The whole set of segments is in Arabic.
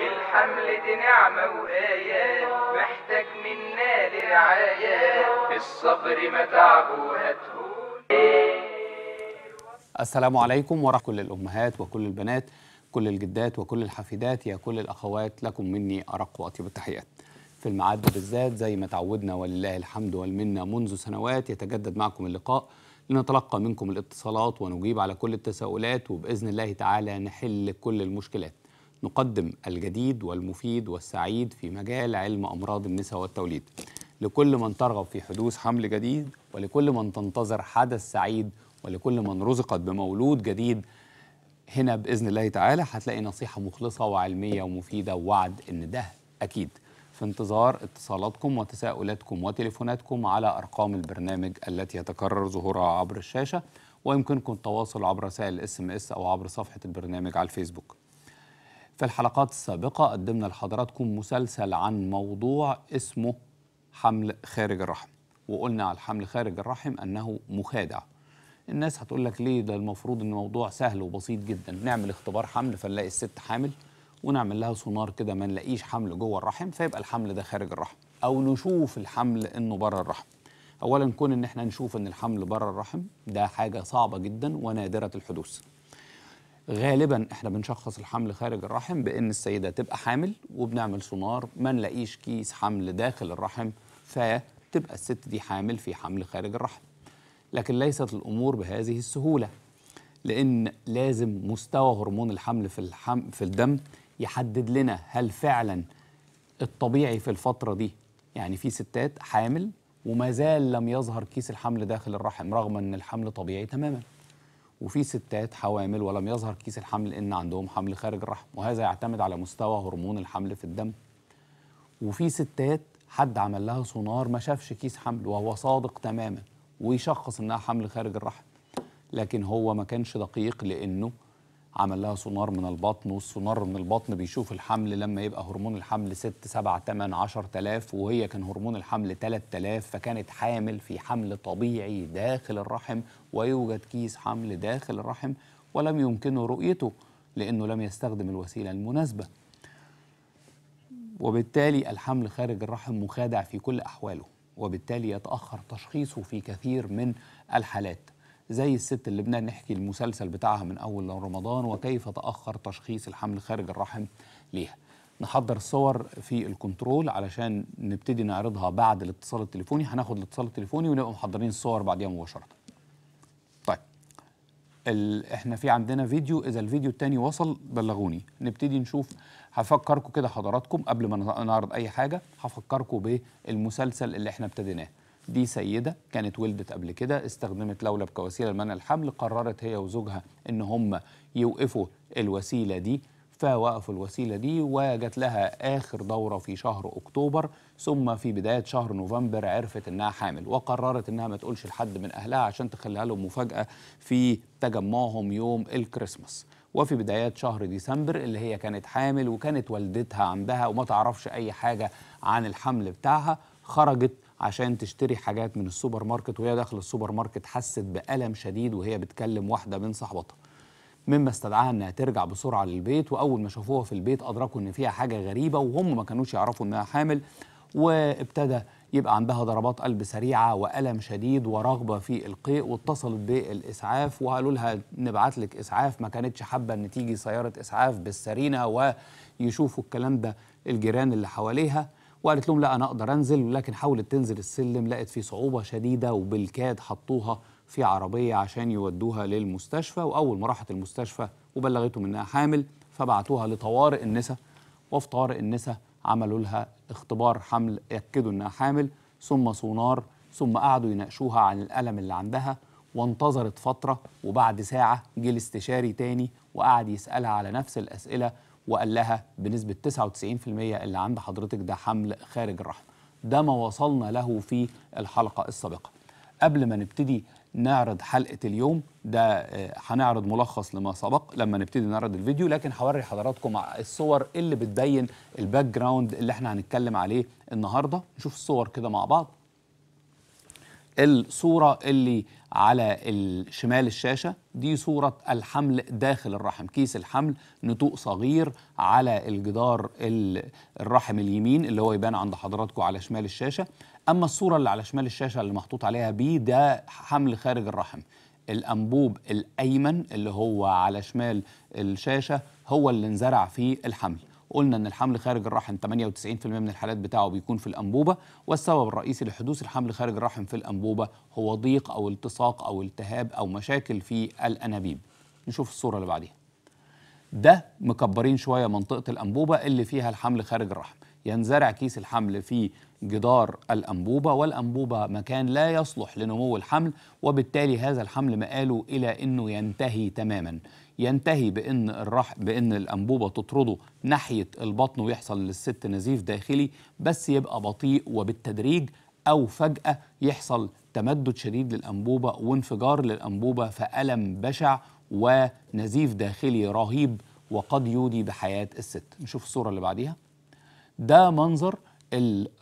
الحمل دي نعمة وآيات محتاج منا لرعايات الصبر متعب هتهون السلام عليكم ورحمة كل الأمهات وكل البنات كل الجدات وكل الحفيدات يا كل الأخوات لكم مني أرق وأطيب التحيات في المعد بالذات زي ما تعودنا ولله الحمد والمنة منذ سنوات يتجدد معكم اللقاء لنتلقى منكم الاتصالات ونجيب على كل التساؤلات وبإذن الله تعالى نحل كل المشكلات نقدم الجديد والمفيد والسعيد في مجال علم أمراض النساء والتوليد لكل من ترغب في حدوث حمل جديد ولكل من تنتظر حدث سعيد ولكل من رزقت بمولود جديد هنا بإذن الله تعالى هتلاقي نصيحة مخلصة وعلمية ومفيدة ووعد إن ده أكيد في انتظار اتصالاتكم وتساؤلاتكم وتليفوناتكم على أرقام البرنامج التي يتكرر ظهورها عبر الشاشة ويمكنكم التواصل عبر رسائل الاس ام اس أو عبر صفحة البرنامج على الفيسبوك في الحلقات السابقة قدمنا لحضراتكم مسلسل عن موضوع اسمه حمل خارج الرحم وقلنا على الحمل خارج الرحم أنه مخادع الناس هتقول لك ليه ده المفروض ان الموضوع سهل وبسيط جدا نعمل اختبار حمل فنلاقي الست حامل ونعمل لها سونار كده ما نلاقيش حمل جوه الرحم فيبقى الحمل ده خارج الرحم او نشوف الحمل انه بره الرحم اولا كون ان احنا نشوف ان الحمل بره الرحم ده حاجه صعبه جدا ونادره الحدوث غالبا احنا بنشخص الحمل خارج الرحم بان السيده تبقى حامل وبنعمل سونار ما نلاقيش كيس حمل داخل الرحم فتبقى الست دي حامل في حمل خارج الرحم لكن ليست الامور بهذه السهوله لان لازم مستوى هرمون الحمل في الحم في الدم يحدد لنا هل فعلا الطبيعي في الفترة دي يعني في ستات حامل وما زال لم يظهر كيس الحمل داخل الرحم رغم ان الحمل طبيعي تماما وفي ستات حوامل ولم يظهر كيس الحمل ان عندهم حمل خارج الرحم وهذا يعتمد على مستوى هرمون الحمل في الدم وفي ستات حد عمل لها سونار ما شافش كيس حمل وهو صادق تماما ويشخص انها حمل خارج الرحم لكن هو ما كانش دقيق لانه عمل لها سونار من البطن والسونار من البطن بيشوف الحمل لما يبقى هرمون الحمل 6 7 8 10000 وهي كان هرمون الحمل 3000 فكانت حامل في حمل طبيعي داخل الرحم ويوجد كيس حمل داخل الرحم ولم يمكنه رؤيته لأنه لم يستخدم الوسيلة المناسبة وبالتالي الحمل خارج الرحم مخادع في كل أحواله وبالتالي يتأخر تشخيصه في كثير من الحالات زي الست بدنا نحكي المسلسل بتاعها من أول رمضان وكيف تأخر تشخيص الحمل خارج الرحم ليها نحضر صور في الكنترول علشان نبتدي نعرضها بعد الاتصال التليفوني هناخد الاتصال التليفوني ونبقى محضرين الصور بعديها مباشرة طيب ال... احنا في عندنا فيديو اذا الفيديو التاني وصل بلغوني نبتدي نشوف هفكركم كده حضراتكم قبل ما نعرض اي حاجة هفكركم بالمسلسل اللي احنا ابتديناه دي سيدة كانت ولدت قبل كده استخدمت لولب كوسيلة لمنع الحمل قررت هي وزوجها إن هم يوقفوا الوسيلة دي فوقفوا الوسيلة دي وجت لها آخر دورة في شهر أكتوبر ثم في بداية شهر نوفمبر عرفت إنها حامل وقررت إنها ما تقولش لحد من أهلها عشان تخليها لهم مفاجأة في تجمعهم يوم الكريسماس وفي بدايات شهر ديسمبر اللي هي كانت حامل وكانت والدتها عندها وما تعرفش أي حاجة عن الحمل بتاعها خرجت عشان تشتري حاجات من السوبر ماركت وهي داخل السوبر ماركت حست بألم شديد وهي بتكلم واحدة من صاحبتها مما استدعاها انها ترجع بسرعه للبيت واول ما شافوها في البيت ادركوا ان فيها حاجه غريبه وهم ما كانوش يعرفوا انها حامل وابتدى يبقى عندها ضربات قلب سريعه والم شديد ورغبه في القيء واتصلت بالاسعاف وقالوا لها نبعت لك اسعاف ما كانتش حابه ان تيجي سياره اسعاف بالسرينه ويشوفوا الكلام ده الجيران اللي حواليها وقالت لهم لا انا اقدر انزل ولكن حاولت تنزل السلم لقت في صعوبه شديده وبالكاد حطوها في عربيه عشان يودوها للمستشفى واول ما راحت المستشفى وبلغتهم انها حامل فبعتوها لطوارئ النساء وفي طوارئ النساء عملوا لها اختبار حمل يأكدوا انها حامل ثم سونار ثم قعدوا يناقشوها عن الألم اللي عندها وانتظرت فترة وبعد ساعة جه الاستشاري تاني وقعد يسألها على نفس الأسئلة وقال لها بنسبة 99% اللي عند حضرتك ده حمل خارج الرحم ده ما وصلنا له في الحلقة السابقة قبل ما نبتدي نعرض حلقة اليوم ده آه، هنعرض ملخص لما سبق لما نبتدي نعرض الفيديو لكن هوري حضراتكم الصور اللي بتبين الباك جراوند اللي احنا هنتكلم عليه النهارده نشوف الصور كده مع بعض الصورة اللي على الشمال الشاشة دي صورة الحمل داخل الرحم كيس الحمل نتوء صغير على الجدار الرحم اليمين اللي هو يبان عند حضراتكم على شمال الشاشة أما الصورة اللي على شمال الشاشة اللي محطوط عليها بي ده حمل خارج الرحم الأنبوب الأيمن اللي هو على شمال الشاشة هو اللي انزرع فيه الحمل قلنا ان الحمل خارج الرحم 98% من الحالات بتاعه بيكون في الانبوبه والسبب الرئيسي لحدوث الحمل خارج الرحم في الانبوبه هو ضيق او التصاق او التهاب او مشاكل في الانابيب نشوف الصوره اللي بعديها ده مكبرين شويه منطقه الانبوبه اللي فيها الحمل خارج الرحم ينزرع كيس الحمل في جدار الأنبوبة والأنبوبة مكان لا يصلح لنمو الحمل وبالتالي هذا الحمل مآله إلى أنه ينتهي تماما ينتهي بان الرح بان الانبوبه تطرده ناحيه البطن ويحصل للست نزيف داخلي بس يبقى بطيء وبالتدريج او فجاه يحصل تمدد شديد للانبوبه وانفجار للانبوبه فالم بشع ونزيف داخلي رهيب وقد يودي بحياه الست نشوف الصوره اللي بعديها ده منظر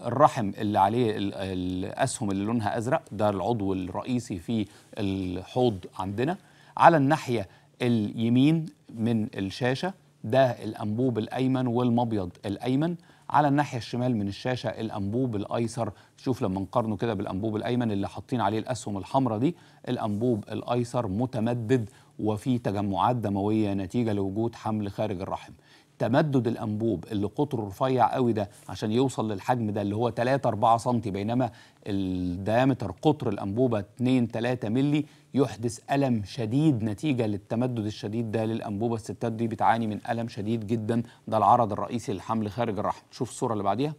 الرحم اللي عليه الاسهم اللي لونها ازرق ده العضو الرئيسي في الحوض عندنا على الناحيه اليمين من الشاشه ده الانبوب الايمن والمبيض الايمن على الناحيه الشمال من الشاشه الانبوب الايسر شوف لما نقارنه كده بالانبوب الايمن اللي حاطين عليه الاسهم الحمراء دي الانبوب الايسر متمدد وفي تجمعات دمويه نتيجه لوجود حمل خارج الرحم تمدد الانبوب اللي قطره رفيع قوي ده عشان يوصل للحجم ده اللي هو 3 4 سم بينما الديامتر قطر الانبوبه 2 3 مللي يحدث ألم شديد نتيجة للتمدد الشديد ده للأنبوبة الستات دي بتعاني من ألم شديد جدا ده العرض الرئيسي للحمل خارج الرحم شوف الصورة اللي بعديها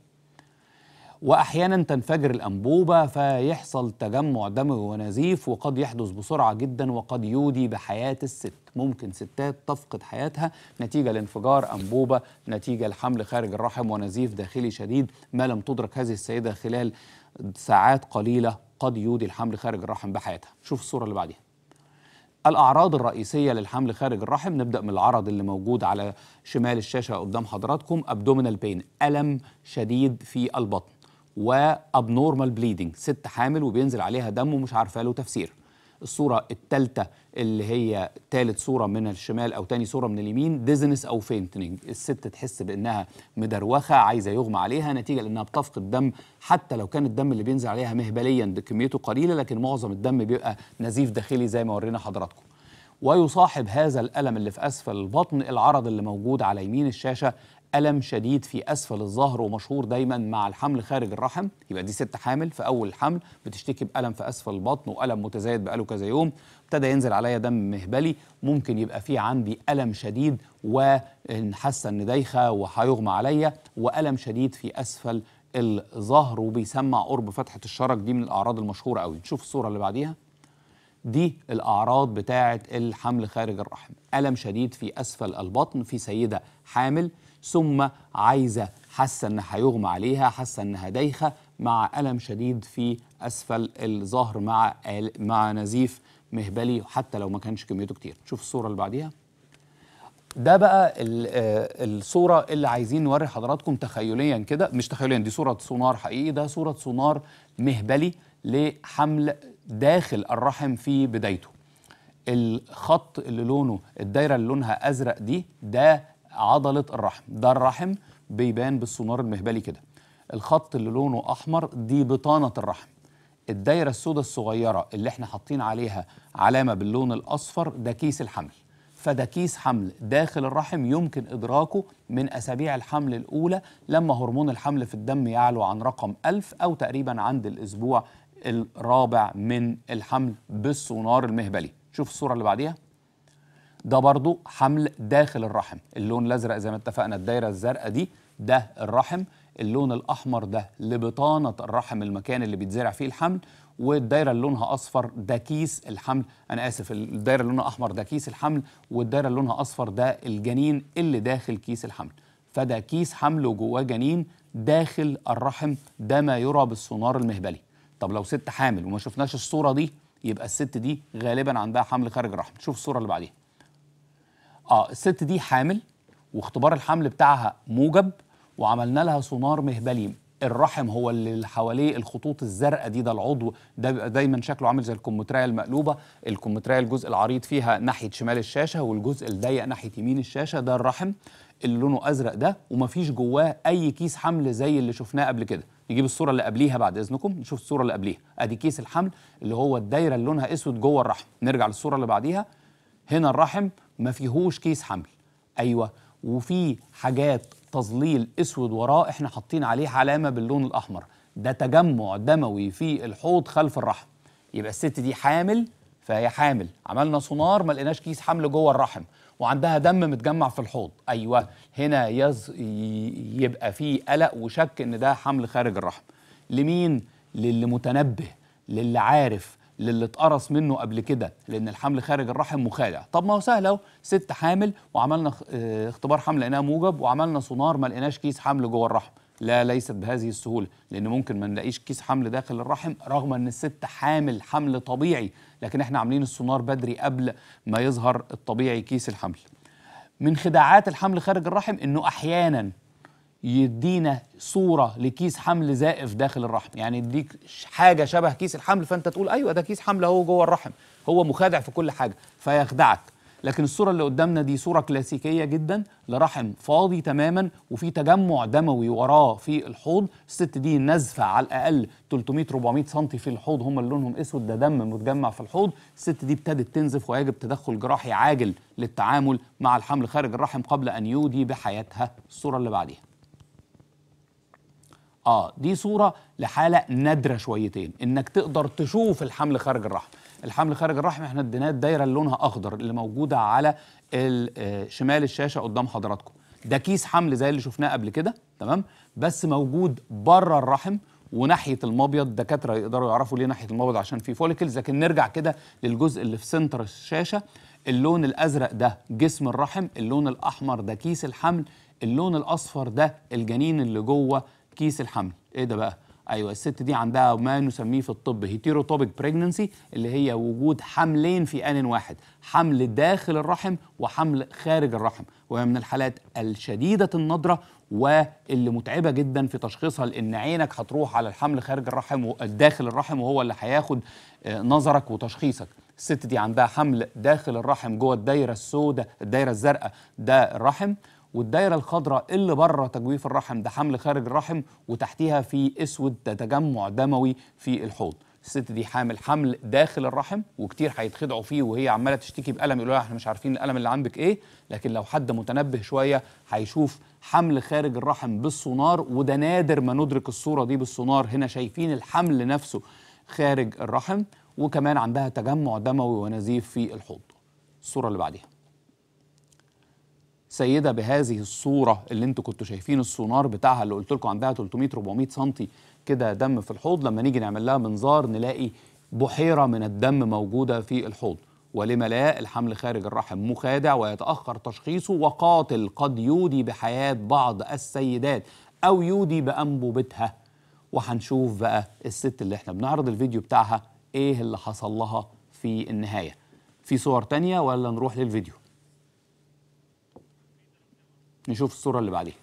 واحيانا تنفجر الانبوبه فيحصل تجمع دموي ونزيف وقد يحدث بسرعه جدا وقد يودي بحياه الست ممكن ستات تفقد حياتها نتيجه لانفجار انبوبه نتيجه لحمل خارج الرحم ونزيف داخلي شديد ما لم تدرك هذه السيده خلال ساعات قليله قد يودي الحمل خارج الرحم بحياتها شوف الصورة اللي بعدها الأعراض الرئيسية للحمل خارج الرحم نبدأ من العرض اللي موجود على شمال الشاشة قدام حضراتكم أبدومينال بين ألم شديد في البطن وأبنورمال بليدنج ست حامل وبينزل عليها دم ومش عارفة له تفسير الصورة الثالثة اللي هي ثالث صورة من الشمال أو تاني صورة من اليمين ديزنس أو فينتنج الست تحس بأنها مدروخة عايزة يغمى عليها نتيجة لأنها بتفقد دم حتى لو كان الدم اللي بينزل عليها مهبليا كميته قليلة لكن معظم الدم بيبقى نزيف داخلي زي ما ورينا حضراتكم ويصاحب هذا الألم اللي في أسفل البطن العرض اللي موجود على يمين الشاشة ألم شديد في أسفل الظهر ومشهور دايما مع الحمل خارج الرحم يبقى دي ست حامل في أول الحمل بتشتكي بألم في أسفل البطن وألم متزايد بقاله كذا يوم ابتدى ينزل عليا دم مهبلي ممكن يبقى في عندي ألم شديد وحاسة إن دايخة وهيغمى عليا وألم شديد في أسفل الظهر وبيسمع قرب فتحة الشرج دي من الأعراض المشهورة قوي نشوف الصورة اللي بعديها دي الأعراض بتاعة الحمل خارج الرحم ألم شديد في أسفل البطن في سيدة حامل ثم عايزة حاسة أنها هيغمى عليها حاسة أنها دايخة مع ألم شديد في أسفل الظهر مع مع نزيف مهبلي حتى لو ما كانش كميته كتير شوف الصورة اللي بعديها ده بقى آه، الصورة اللي عايزين نوري حضراتكم تخيليا كده مش تخيليا دي صورة سونار حقيقي ده صورة سونار مهبلي لحمل داخل الرحم في بدايته الخط اللي لونه الدايرة اللي لونها أزرق دي ده عضله الرحم ده الرحم بيبان بالسونار المهبلي كده الخط اللي لونه احمر دي بطانه الرحم الدايره السوداء الصغيره اللي احنا حاطين عليها علامه باللون الاصفر ده كيس الحمل فده كيس حمل داخل الرحم يمكن إدراكه من أسابيع الحمل الأولى لما هرمون الحمل في الدم يعلو عن رقم 1000 أو تقريبا عند الأسبوع الرابع من الحمل بالسونار المهبلي شوف الصورة اللي بعديها ده برضو حمل داخل الرحم اللون الازرق زي ما اتفقنا الدايره الزرقاء دي ده الرحم اللون الاحمر ده لبطانه الرحم المكان اللي بيتزرع فيه الحمل والدايره اللي لونها اصفر ده كيس الحمل انا اسف الدايره اللي لونها احمر ده كيس الحمل والدايره اللي لونها اصفر ده الجنين اللي داخل كيس الحمل فده كيس حمل وجواه جنين داخل الرحم ده ما يرى بالسونار المهبلي طب لو ست حامل وما شفناش الصوره دي يبقى الست دي غالبا عندها حمل خارج الرحم شوف الصوره اللي بعديها اه الست دي حامل واختبار الحمل بتاعها موجب وعملنا لها سونار مهبلي الرحم هو اللي حواليه الخطوط الزرقاء دي ده العضو ده بيبقى دايما شكله عامل زي الكمتريه المقلوبه الكمتريه الجزء العريض فيها ناحيه شمال الشاشه والجزء الضيق ناحيه يمين الشاشه ده الرحم اللي لونه ازرق ده ومفيش جواه اي كيس حمل زي اللي شفناه قبل كده نجيب الصوره اللي قبليها بعد اذنكم نشوف الصوره اللي قبليها ادي كيس الحمل اللي هو الدايره اللي لونها اسود جوه الرحم نرجع للصوره اللي بعديها هنا الرحم ما فيهوش كيس حمل ايوه وفي حاجات تظليل اسود وراه احنا حاطين عليه علامه باللون الاحمر ده تجمع دموي في الحوض خلف الرحم يبقى الست دي حامل فهي حامل عملنا سونار ما لقيناش كيس حمل جوه الرحم وعندها دم متجمع في الحوض ايوه هنا يز... يبقى في قلق وشك ان ده حمل خارج الرحم لمين للي متنبه للي عارف للي اتقرص منه قبل كده لان الحمل خارج الرحم مخادع طب ما هو سهل اهو ست حامل وعملنا آه، اختبار حمل لقيناه موجب وعملنا سونار ما لقيناش كيس حمل جوه الرحم لا ليست بهذه السهوله لان ممكن ما نلاقيش كيس حمل داخل الرحم رغم ان الست حامل حمل طبيعي لكن احنا عاملين السونار بدري قبل ما يظهر الطبيعي كيس الحمل من خداعات الحمل خارج الرحم انه احيانا يدينا صوره لكيس حمل زائف داخل الرحم يعني يديك حاجه شبه كيس الحمل فانت تقول ايوه ده كيس حمل اهو جوه الرحم هو مخادع في كل حاجه فيخدعك لكن الصوره اللي قدامنا دي صوره كلاسيكيه جدا لرحم فاضي تماما وفي تجمع دموي وراه في الحوض الست دي نزفه على الاقل 300 400 سم في الحوض هم اللي لونهم اسود ده دم متجمع في الحوض الست دي ابتدت تنزف ويجب تدخل جراحي عاجل للتعامل مع الحمل خارج الرحم قبل ان يودي بحياتها الصوره اللي بعديها اه دي صوره لحاله نادره شويتين انك تقدر تشوف الحمل خارج الرحم الحمل خارج الرحم احنا اديناه الدايره اللي لونها اخضر اللي موجوده على آه، شمال الشاشه قدام حضراتكم ده كيس حمل زي اللي شفناه قبل كده تمام بس موجود بره الرحم وناحيه المبيض دكاتره يقدروا يعرفوا ليه ناحيه المبيض عشان في فوليكلز لكن نرجع كده للجزء اللي في سنتر الشاشه اللون الازرق ده جسم الرحم اللون الاحمر ده كيس الحمل اللون الاصفر ده الجنين اللي جوه كيس الحمل ايه ده بقى ايوه الست دي عندها ما نسميه في الطب هيتيروتوبيك بريجننسي اللي هي وجود حملين في ان واحد حمل داخل الرحم وحمل خارج الرحم وهي من الحالات الشديده النضره واللي متعبه جدا في تشخيصها لان عينك هتروح على الحمل خارج الرحم وداخل الرحم وهو اللي هياخد آه، نظرك وتشخيصك الست دي عندها حمل داخل الرحم جوه الدايره السوداء الدايره الزرقاء ده الرحم والدايره الخضراء اللي بره تجويف الرحم ده حمل خارج الرحم وتحتيها في اسود ده تجمع دموي في الحوض الست دي حامل حمل داخل الرحم وكتير هيتخدعوا فيه وهي عماله تشتكي بالم يقولوا لها احنا مش عارفين الالم اللي عندك ايه لكن لو حد متنبه شويه هيشوف حمل خارج الرحم بالسونار وده نادر ما ندرك الصوره دي بالسونار هنا شايفين الحمل نفسه خارج الرحم وكمان عندها تجمع دموي ونزيف في الحوض الصوره اللي بعديها السيده بهذه الصوره اللي انتوا كنتوا شايفين السونار بتاعها اللي قلت لكم عندها 300 400 سم كده دم في الحوض لما نيجي نعمل لها منظار نلاقي بحيره من الدم موجوده في الحوض ولما لا الحمل خارج الرحم مخادع ويتاخر تشخيصه وقاتل قد يودي بحياه بعض السيدات او يودي بانبوبتها وهنشوف بقى الست اللي احنا بنعرض الفيديو بتاعها ايه اللي حصل لها في النهايه في صور تانية ولا نروح للفيديو نشوف الصورة اللي بعديها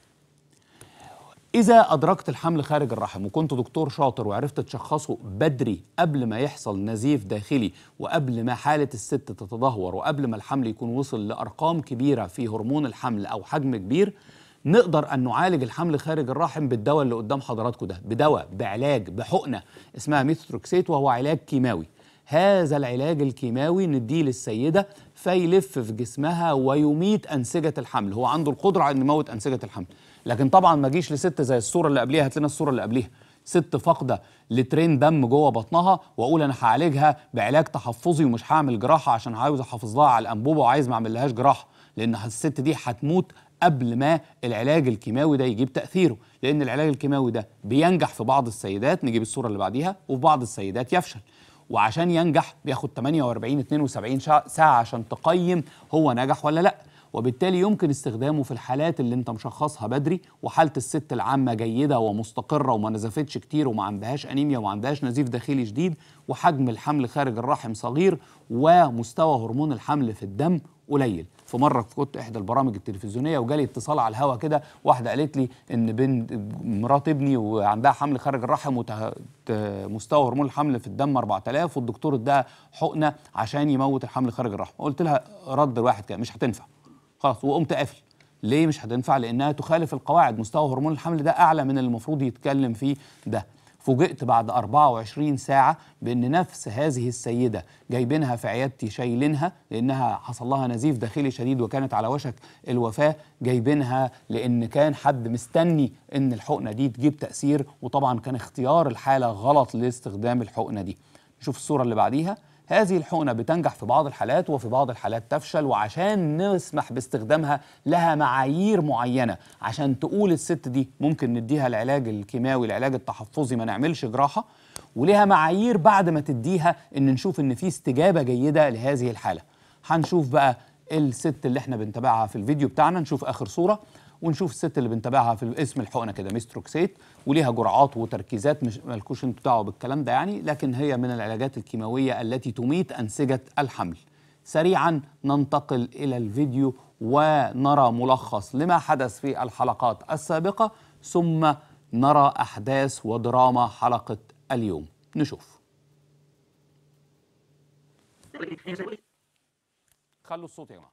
إذا أدركت الحمل خارج الرحم وكنت دكتور شاطر وعرفت تشخصه بدري قبل ما يحصل نزيف داخلي وقبل ما حالة الست تتدهور وقبل ما الحمل يكون وصل لأرقام كبيرة في هرمون الحمل أو حجم كبير نقدر أن نعالج الحمل خارج الرحم بالدواء اللي قدام حضراتكم ده بدواء بعلاج بحقنة اسمها ميثوتروكسيت وهو علاج كيماوي هذا العلاج الكيماوي نديه للسيدة فيلف في جسمها ويميت أنسجة الحمل هو عنده القدرة على أن يموت أنسجة الحمل لكن طبعا ما جيش لست زي الصورة اللي قبليها هات لنا الصورة اللي قبليها ست فاقده لترين دم جوه بطنها واقول انا هعالجها بعلاج تحفظي ومش هعمل جراحه عشان عاوز احافظ لها على الانبوبه وعايز ما اعملهاش جراحه لان الست دي هتموت قبل ما العلاج الكيماوي ده يجيب تاثيره لان العلاج الكيماوي ده بينجح في بعض السيدات نجيب الصوره اللي بعديها وفي بعض السيدات يفشل وعشان ينجح بياخد 48 72 ساعه عشان تقيم هو نجح ولا لا وبالتالي يمكن استخدامه في الحالات اللي انت مشخصها بدري وحاله الست العامه جيده ومستقره وما نزفتش كتير وما عندهاش انيميا وما عندهاش نزيف داخلي شديد وحجم الحمل خارج الرحم صغير ومستوى هرمون الحمل في الدم قليل في مره كنت احدى البرامج التلفزيونيه وجالي اتصال على الهواء كده واحده قالت لي ان بنت مرات ابني وعندها حمل خارج الرحم ومستوى هرمون الحمل في الدم 4000 والدكتور اداها حقنه عشان يموت الحمل خارج الرحم قلت لها رد واحد كده مش هتنفع خلاص وقمت قافل ليه مش هتنفع لانها تخالف القواعد مستوى هرمون الحمل ده اعلى من اللي المفروض يتكلم فيه ده فوجئت بعد 24 ساعة بأن نفس هذه السيدة جايبينها في عيادتي شايلينها لأنها حصل لها نزيف داخلي شديد وكانت على وشك الوفاة جايبينها لأن كان حد مستني أن الحقنة دي تجيب تأثير وطبعا كان اختيار الحالة غلط لاستخدام الحقنة دي نشوف الصورة اللي بعديها هذه الحقنة بتنجح في بعض الحالات وفي بعض الحالات تفشل وعشان نسمح باستخدامها لها معايير معينة عشان تقول الست دي ممكن نديها العلاج الكيماوي العلاج التحفظي ما نعملش جراحة ولها معايير بعد ما تديها ان نشوف ان في استجابة جيدة لهذه الحالة هنشوف بقى الست اللي احنا بنتابعها في الفيديو بتاعنا نشوف اخر صورة ونشوف الست اللي بنتابعها في اسم الحقنه كده ميستروكسيت وليها جرعات وتركيزات مش مالكوش انتوا دعوه بالكلام ده يعني لكن هي من العلاجات الكيماويه التي تميت انسجه الحمل. سريعا ننتقل الى الفيديو ونرى ملخص لما حدث في الحلقات السابقه ثم نرى احداث ودراما حلقه اليوم. نشوف. خلوا الصوت يا جماعه.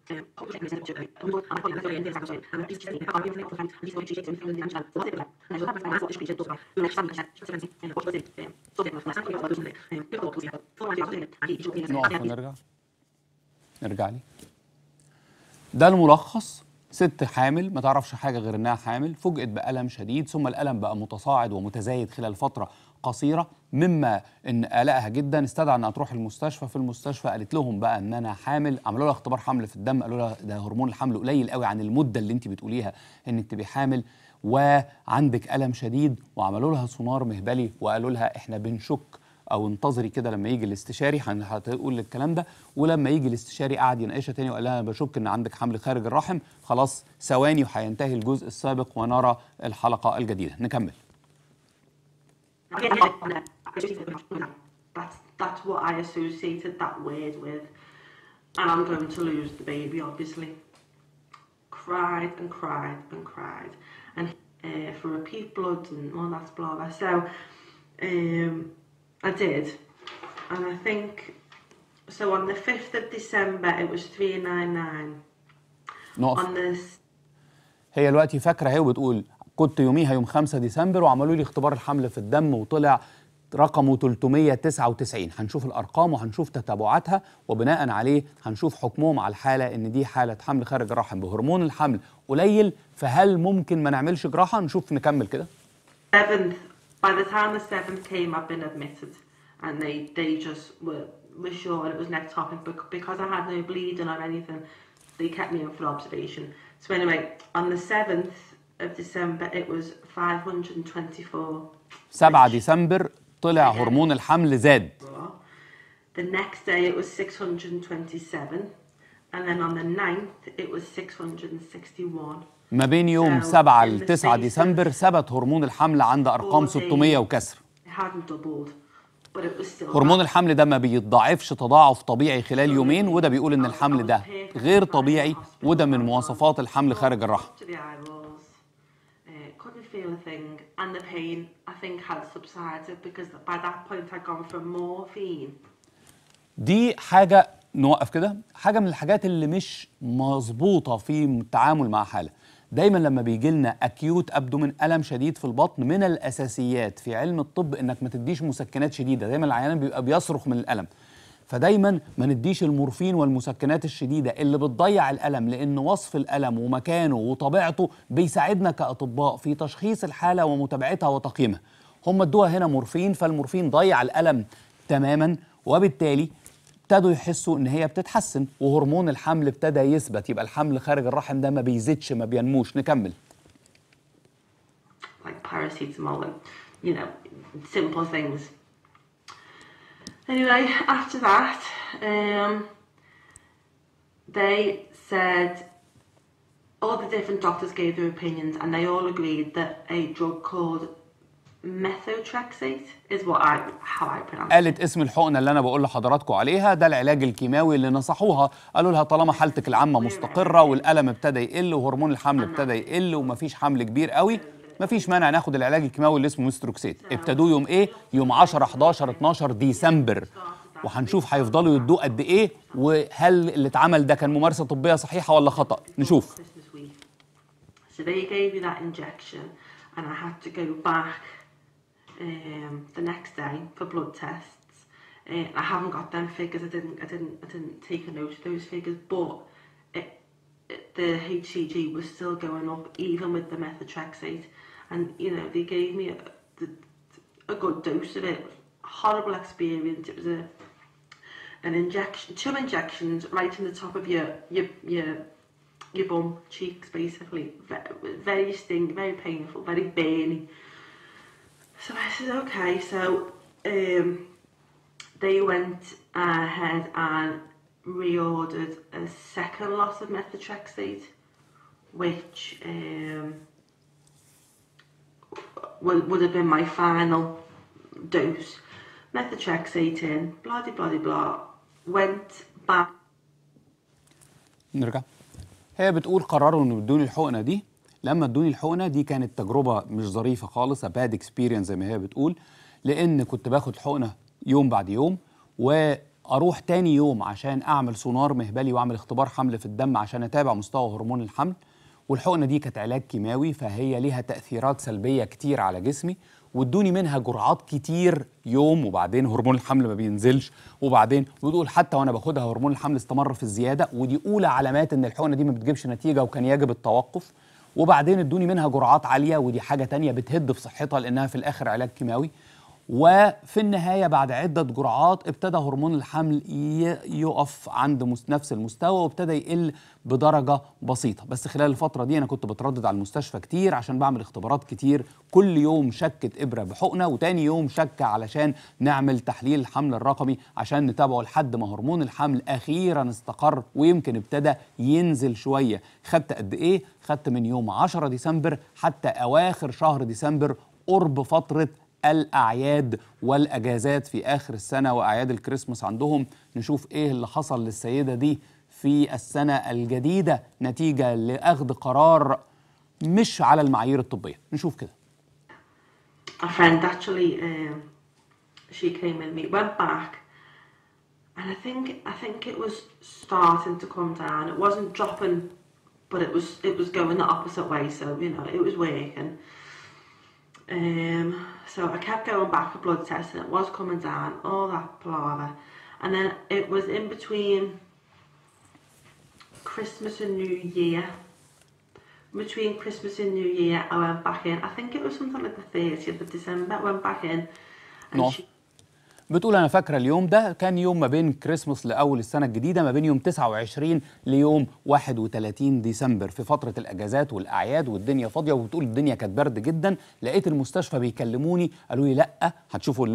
نقف نعم، نعم، ونرجع نرجع لي ده الملخص ست حامل ما تعرفش حاجه غير انها حامل فوجئت بالم شديد ثم الالم بقى متصاعد ومتزايد خلال فتره قصيره مما ان قلقها جدا استدعى انها تروح المستشفى في المستشفى قالت لهم بقى ان انا حامل عملوا لها اختبار حمل في الدم قالوا لها ده هرمون الحمل قليل قوي عن المده اللي انت بتقوليها انك تبقي حامل وعندك الم شديد وعملوا لها سونار مهبلي وقالوا لها احنا بنشك او انتظري كده لما يجي الاستشاري هتقول الكلام ده ولما يجي الاستشاري قعد يناقشها تاني وقال لها انا بشك ان عندك حمل خارج الرحم خلاص ثواني وهينتهي الجزء السابق ونرى الحلقه الجديده نكمل That's, that's what I associated that word with. And I'm going to lose the baby, obviously. Cried and cried and cried. And uh, for repeat bloods and all that blah. So um, I did. And I think, so on the 5th of December, it was 399. نقف هي دلوقتي فاكره اهي وبتقول كنت يوميها يوم 5 ديسمبر وعملوا لي اختبار الحمل في الدم وطلع رقمه 399 هنشوف الارقام وهنشوف تتابعاتها وبناء عليه هنشوف حكمهم على الحاله ان دي حاله حمل خارج الرحم بهرمون الحمل قليل فهل ممكن ما نعملش جراحه نشوف نكمل كده By the time the seventh came, I'd been admitted, and they they just were, were sure it was nectopic, but because I had no bleeding or anything, they kept me in for observation. So anyway, on the seventh, of December it was 524. 7 ديسمبر طلع هرمون الحمل زاد. The next day it was 627 and then on the 9th it was 661. ما بين يوم 7 ل 9 ديسمبر ثبت هرمون الحمل عند ارقام 600 وكسر. هرمون الحمل ده ما بيتضاعفش تضاعف طبيعي خلال يومين وده بيقول ان الحمل ده غير طبيعي وده من مواصفات الحمل خارج الرحم particular thing and the pain I think had subsided because by that point I'd gone from morphine دي حاجة نوقف كده حاجة من الحاجات اللي مش مظبوطة في التعامل مع حالة دايما لما بيجي لنا اكيوت ابدومين الم شديد في البطن من الاساسيات في علم الطب انك ما تديش مسكنات شديده دايما العيان بيبقى بيصرخ من الالم فدايما ما نديش المورفين والمسكنات الشديده اللي بتضيع الالم لان وصف الالم ومكانه وطبيعته بيساعدنا كاطباء في تشخيص الحاله ومتابعتها وتقييمها هم ادوها هنا مورفين فالمورفين ضيع الالم تماما وبالتالي ابتدوا يحسوا ان هي بتتحسن وهرمون الحمل ابتدى يثبت يبقى الحمل خارج الرحم ده ما بيزيدش ما بينموش نكمل like paracetamol and you know simple things Anyway, after that, um, they said all the different doctors gave their opinions and they all agreed that a drug called methotrexate is what I how I pronounce قالت اسم الحقنه اللي انا بقول لحضراتكم عليها ده العلاج الكيماوي اللي نصحوها قالوا لها طالما حالتك العامه مستقره والالم ابتدى يقل وهرمون الحمل ابتدى يقل ومفيش حمل كبير قوي مفيش مانع ناخد العلاج الكيماوي اللي اسمه مستروكسيت ابتدوه يوم ايه يوم 10 11 12 ديسمبر وهنشوف هيفضلوا يدوه قد ايه وهل اللي اتعمل ده كان ممارسه طبيه صحيحه ولا خطا نشوف the HCG was still going up, even with the methotrexate. and you know they gave me a, a good dose of it. Horrible experience. It was a an injection, two injections right in the top of your your your your bum cheeks, basically. Very sting, very painful, very burny. So I said, okay. So um, they went ahead and reordered a second lot of methotrexate, which um, would, would have been my final dose. Methotrexate in, blah de blah de blah, went back. نرجع. هي بتقول قرروا انه بدوني الحقنه دي لما ادوني الحقنه دي كانت تجربه مش ظريفه خالص باد اكسبيرينس زي ما هي بتقول لان كنت باخد حقنه يوم بعد يوم واروح تاني يوم عشان اعمل سونار مهبلي واعمل اختبار حمل في الدم عشان اتابع مستوى هرمون الحمل والحقنه دي كانت علاج كيماوي فهي ليها تاثيرات سلبيه كتير على جسمي وادوني منها جرعات كتير يوم وبعدين هرمون الحمل ما بينزلش وبعدين وتقول حتى وانا باخدها هرمون الحمل استمر في الزياده ودي اولى علامات ان الحقنه دي ما بتجيبش نتيجه وكان يجب التوقف وبعدين ادوني منها جرعات عاليه ودي حاجه تانية بتهد في صحتها لانها في الاخر علاج كيماوي وفي النهايه بعد عده جرعات ابتدى هرمون الحمل يقف عند نفس المستوى وابتدى يقل بدرجه بسيطه بس خلال الفتره دي انا كنت بتردد على المستشفى كتير عشان بعمل اختبارات كتير كل يوم شكت ابره بحقنه وتاني يوم شكه علشان نعمل تحليل الحمل الرقمي عشان نتابعه لحد ما هرمون الحمل اخيرا استقر ويمكن ابتدى ينزل شويه خدت قد ايه خدت من يوم 10 ديسمبر حتى اواخر شهر ديسمبر قرب فتره الأعياد والأجازات في آخر السنة وأعياد الكريسماس عندهم نشوف إيه اللي حصل للسيدة دي في السنة الجديدة نتيجة لأخذ قرار مش على المعايير الطبية نشوف كده A friend actually, uh, she came and we went back, and I think I think it was starting to come down. It wasn't dropping, but it was it was going the opposite way. So you know, it was working. Um, so I kept going back for blood tests and it was coming down, all that palaver. And then it was in between Christmas and New Year. Between Christmas and New Year, I went back in. I think it was something like the 30th of December. I went back in. And she, بتقول انا فاكره اليوم ده كان يوم ما بين كريسماس لاول السنه الجديده ما بين يوم 29 ليوم 31 ديسمبر في فتره الاجازات والاعياد والدنيا فاضيه وبتقول الدنيا كانت برد جدا لقيت المستشفى بيكلموني قالوا لي لا هتشوفوا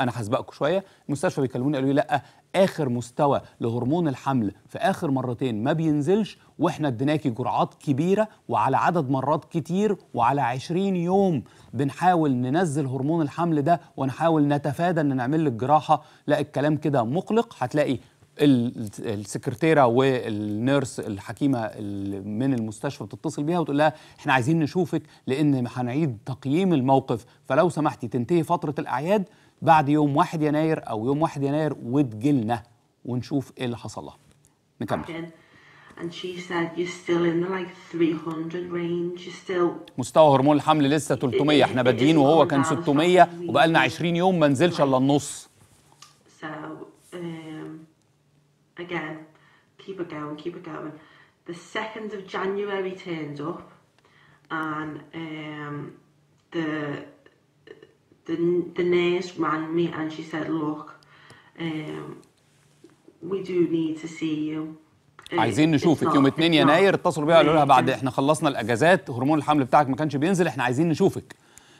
انا هسبقكم شويه المستشفى بيكلموني قالوا لي لا اخر مستوى لهرمون الحمل في اخر مرتين ما بينزلش واحنا اديناكي جرعات كبيره وعلى عدد مرات كتير وعلى 20 يوم بنحاول ننزل هرمون الحمل ده ونحاول نتفادى ان نعمل لك جراحه لا الكلام كده مقلق هتلاقي السكرتيره والنيرس الحكيمه من المستشفى بتتصل بيها وتقول لها احنا عايزين نشوفك لان هنعيد تقييم الموقف فلو سمحتي تنتهي فتره الاعياد بعد يوم 1 يناير او يوم 1 يناير وتجيلنا ونشوف ايه اللي حصل لها نكمل مستوى هرمون الحمل لسه 300 احنا بادئين وهو كان 600 وبقى لنا 20 يوم ما نزلش الا النص. So um, again keep it going keep it going. The of January up and um, the the, the nurse rang me and she said, look, um, we do need to see you. Uh, عايزين نشوفك يوم 2 يناير اتصلوا بيها قالوا لها بعد احنا خلصنا الاجازات هرمون الحمل بتاعك ما كانش بينزل احنا عايزين نشوفك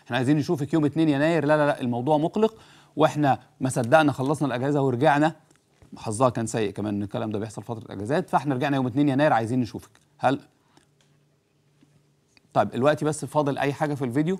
احنا عايزين نشوفك يوم 2 يناير لا لا لا الموضوع مقلق واحنا ما صدقنا خلصنا الاجازه ورجعنا حظها كان سيء كمان ان الكلام ده بيحصل فتره الاجازات فاحنا رجعنا يوم 2 يناير عايزين نشوفك هل طيب دلوقتي بس فاضل اي حاجه في الفيديو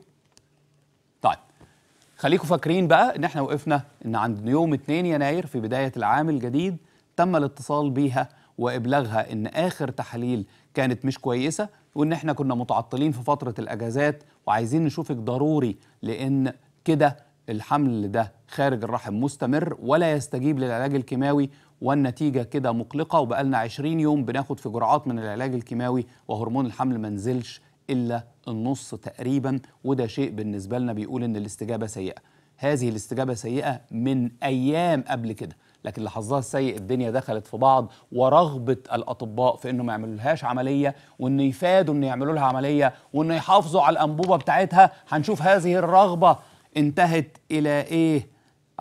خليكم فاكرين بقى ان احنا وقفنا ان عند يوم 2 يناير في بدايه العام الجديد تم الاتصال بيها وابلاغها ان اخر تحاليل كانت مش كويسه وان احنا كنا متعطلين في فتره الاجازات وعايزين نشوفك ضروري لان كده الحمل ده خارج الرحم مستمر ولا يستجيب للعلاج الكيماوي والنتيجة كده مقلقة وبقالنا 20 يوم بناخد في جرعات من العلاج الكيماوي وهرمون الحمل منزلش إلا النص تقريبا وده شيء بالنسبة لنا بيقول إن الاستجابة سيئة هذه الاستجابة سيئة من أيام قبل كده لكن لحظها السيء الدنيا دخلت في بعض ورغبة الأطباء في إنه ما يعملولهاش عملية وإن يفادوا إن يعملوا لها عملية وإن يحافظوا على الأنبوبة بتاعتها هنشوف هذه الرغبة انتهت إلى إيه؟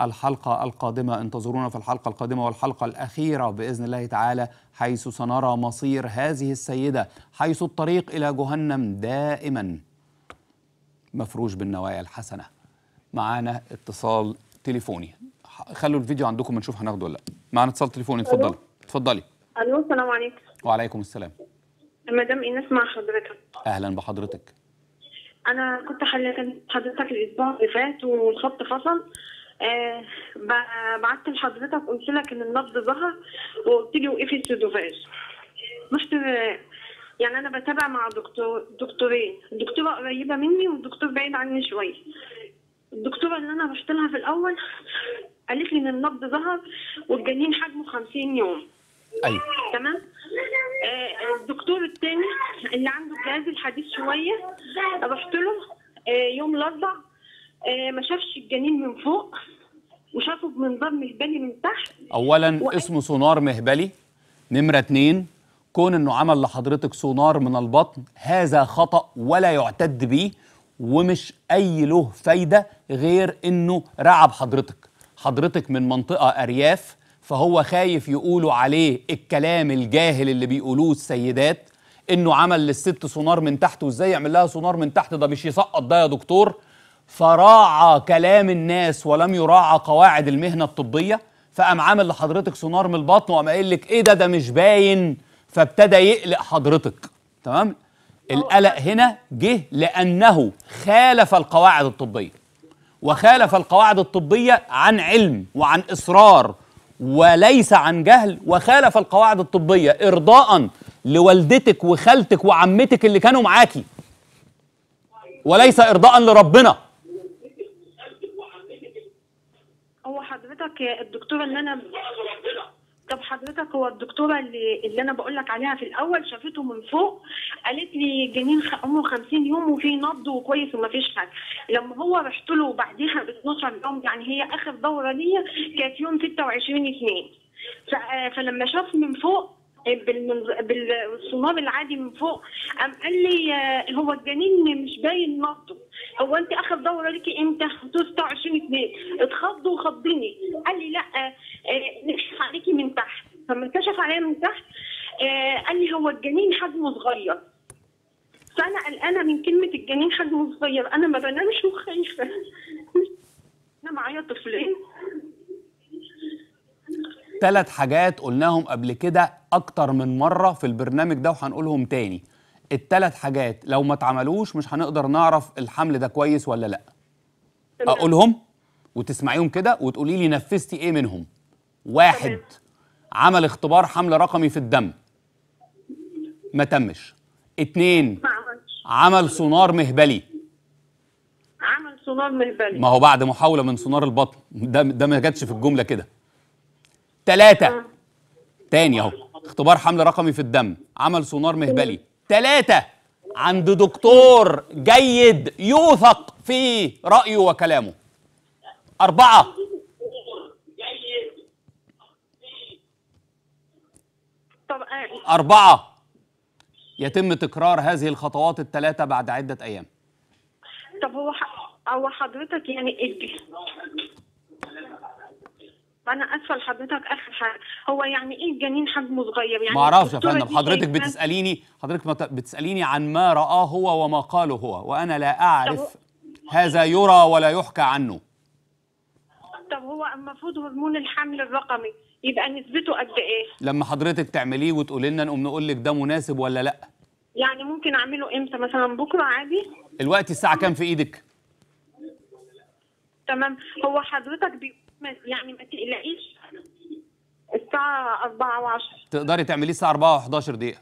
الحلقة القادمة انتظرونا في الحلقة القادمة والحلقة الأخيرة بإذن الله تعالى حيث سنرى مصير هذه السيدة حيث الطريق إلى جهنم دائما مفروش بالنوايا الحسنة معانا اتصال تليفوني خلوا الفيديو عندكم نشوف هناخده ولا لا معانا اتصال تليفوني اتفضلي اتفضلي الو السلام عليكم وعليكم السلام مدام ايناس مع حضرتك اهلا بحضرتك انا كنت حضرتك الاسبوع اللي فات والخط فصل آه، بعت لحضرتك قلت لك ان النبض ظهر وقلت لي وقفي السودوفاج رحت يعني انا بتابع مع دكتور دكتورين دكتوره قريبه مني والدكتور بعيد عني شويه الدكتوره اللي انا رحت لها في الاول قالت لي ان النبض ظهر والجنين حجمه 50 يوم ايوه تمام آه، الدكتور الثاني اللي عنده الجهاز الحديث شويه رحت له آه، يوم الاربعاء آه، ما شافش الجنين من فوق وشافه بمنظار مهبلي من تحت اولا اسمه سونار مهبلي نمره اتنين كون انه عمل لحضرتك سونار من البطن هذا خطا ولا يعتد به ومش اي له فايده غير انه رعب حضرتك حضرتك من منطقه ارياف فهو خايف يقولوا عليه الكلام الجاهل اللي بيقولوه السيدات انه عمل للست سونار من تحت وازاي يعمل لها سونار من تحت ده مش يسقط ده يا دكتور فراعى كلام الناس ولم يراعى قواعد المهنه الطبيه فقام عامل لحضرتك سونار من البطن وقام قايل لك ايه ده ده مش باين فابتدى يقلق حضرتك تمام القلق هنا جه لانه خالف القواعد الطبيه وخالف القواعد الطبيه عن علم وعن اصرار وليس عن جهل وخالف القواعد الطبيه ارضاء لوالدتك وخالتك وعمتك اللي كانوا معاكي وليس ارضاء لربنا حضرتك يا الدكتوره اللي انا طب حضرتك هو الدكتوره اللي اللي انا بقول لك عليها في الاول شافته من فوق قالت لي جنين عمره 50 يوم وفي نبض وكويس وما فيش حاجه لما هو رحت له بعديها ب 12 يوم يعني هي اخر دوره ليا كانت يوم 26 2 فلما شاف من فوق إيه، بالصمام العادي من فوق قام قال لي آه، هو الجنين مش باين نطه هو انت اخر دوره ليكي امتى؟ قلت له 26 2 اتخض وخضني قال لي لا آه، نكشف عليكي من تحت فلما انكشف عليا من تحت آه، قال لي هو الجنين حجمه صغير فانا قلقانه من كلمه الجنين حجمه صغير انا ما بنامش وخايفه انا معايا طفلين ثلاث حاجات قلناهم قبل كده اكتر من مره في البرنامج ده وهنقولهم تاني الثلاث حاجات لو ما اتعملوش مش هنقدر نعرف الحمل ده كويس ولا لا اقولهم وتسمعيهم كده وتقولي لي نفذتي ايه منهم واحد عمل اختبار حمل رقمي في الدم ما تمش اتنين عمل سونار مهبلي عمل سونار مهبلي ما هو بعد محاولة من سونار البطن ده ده ما جاتش في الجملة كده تلاتة آه. تاني اهو اختبار حمل رقمي في الدم عمل سونار مهبلي ثلاثة عند دكتور جيد يوثق في رأيه وكلامه أربعة أربعة يتم تكرار هذه الخطوات الثلاثة بعد عدة أيام طب هو هو حضرتك يعني انا اسفل حضرتك اخر حاجه هو يعني ايه الجنين حجمه صغير يعني ما اعرفش يا فندم حضرتك بتساليني حضرتك بتساليني عن ما راه هو وما قاله هو وانا لا اعرف هذا يرى ولا يحكى عنه طب هو المفروض هرمون الحمل الرقمي يبقى نسبته قد ايه لما حضرتك تعمليه وتقولي لنا نقوم نقول لك ده مناسب ولا لا يعني ممكن اعمله امتى مثلا بكره عادي الوقت الساعه كام في ايدك تمام هو حضرتك بي... يعني ما تقلقيش الساعة 4 و10 تقدري تعمليه الساعة 4 و11 دقيقة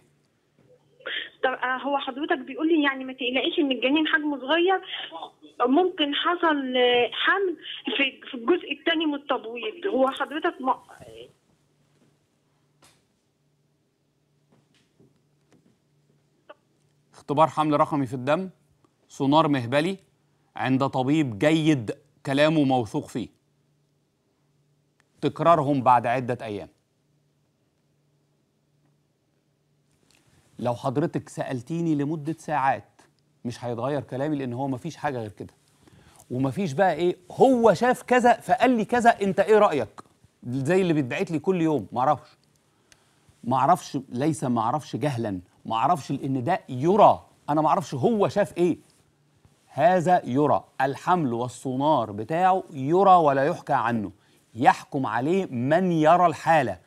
طب آه، هو حضرتك بيقول لي يعني ما تقلقيش ان الجنين حجمه صغير ممكن حصل آه، حمل في الجزء الثاني من التبويض هو حضرتك ما اختبار حمل رقمي في الدم سونار مهبلي عند طبيب جيد كلامه موثوق فيه تكرارهم بعد عدة أيام لو حضرتك سألتيني لمدة ساعات مش هيتغير كلامي لأن هو مفيش حاجة غير كده ومفيش بقى إيه هو شاف كذا فقال لي كذا أنت إيه رأيك زي اللي بيتبعت لي كل يوم معرفش معرفش ليس معرفش جهلا معرفش لأن ده يرى أنا معرفش هو شاف إيه هذا يرى الحمل والسونار بتاعه يرى ولا يحكى عنه يحكم عليه من يرى الحالة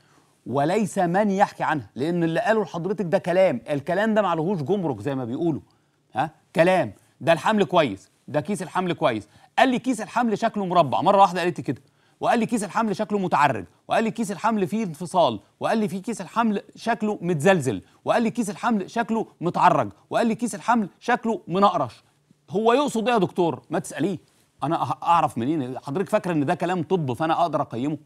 وليس من يحكي عنها لأن اللي قاله لحضرتك ده كلام الكلام ده معلهوش جمرك زي ما بيقولوا ها كلام ده الحمل كويس ده كيس الحمل كويس قال لي كيس الحمل شكله مربع مرة واحدة قالت كده وقال لي كيس الحمل شكله متعرج وقال لي كيس الحمل فيه انفصال وقال لي في كيس الحمل شكله متزلزل وقال لي كيس الحمل شكله متعرج وقال لي كيس الحمل شكله منقرش هو يقصد ايه يا دكتور ما تسأليه انا أه-، اعرف منين حضرتك فاكره ان ده كلام طب فانا اقدر اقيمه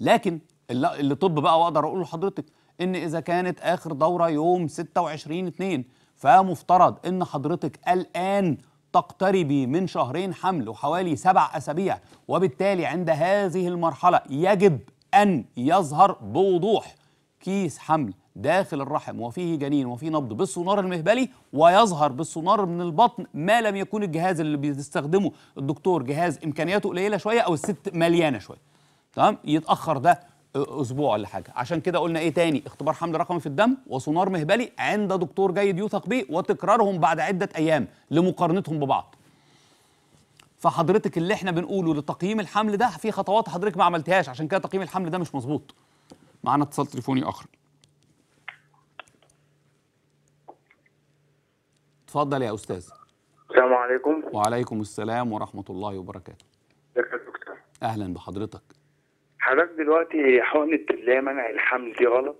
لكن اللي طب بقى واقدر اقوله لحضرتك ان اذا كانت اخر دوره يوم 26 2 فمفترض ان حضرتك الان تقتربي من شهرين حمل وحوالي سبع اسابيع وبالتالي عند هذه المرحله يجب ان يظهر بوضوح كيس حمل داخل الرحم وفيه جنين وفيه نبض بالسونار المهبلي ويظهر بالسونار من البطن ما لم يكون الجهاز اللي بيستخدمه الدكتور جهاز امكانياته قليله شويه او الست مليانه شويه تمام يتاخر ده اسبوع ولا حاجه عشان كده قلنا ايه تاني اختبار حمل رقمي في الدم وسونار مهبلي عند دكتور جيد يوثق به وتكرارهم بعد عده ايام لمقارنتهم ببعض فحضرتك اللي احنا بنقوله لتقييم الحمل ده في خطوات حضرتك ما عملتهاش عشان كده تقييم الحمل ده مش مظبوط معانا اتصال تليفوني اخر اتفضل يا أستاذ السلام عليكم وعليكم السلام ورحمة الله وبركاته ازيك يا دكتور أهلا بحضرتك حضرتك دلوقتي حقنة اللي منع الحمل دي غلط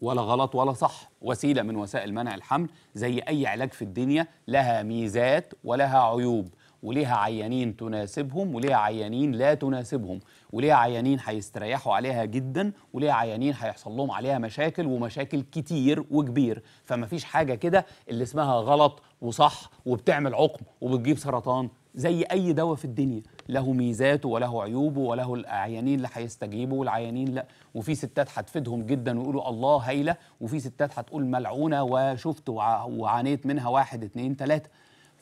ولا غلط ولا صح وسيلة من وسائل منع الحمل زي أي علاج في الدنيا لها ميزات ولها عيوب وليها عيانين تناسبهم وليها عيانين لا تناسبهم وليها عيانين هيستريحوا عليها جدا وليها عيانين هيحصل لهم عليها مشاكل ومشاكل كتير وكبير فمفيش حاجة كده اللي اسمها غلط وصح وبتعمل عقم وبتجيب سرطان زي أي دواء في الدنيا له ميزاته وله عيوبه وله العيانين اللي هيستجيبوا والعيانين لا وفي ستات هتفيدهم جدا ويقولوا الله هايله وفي ستات هتقول ملعونه وشفت وعانيت منها واحد اتنين تلاته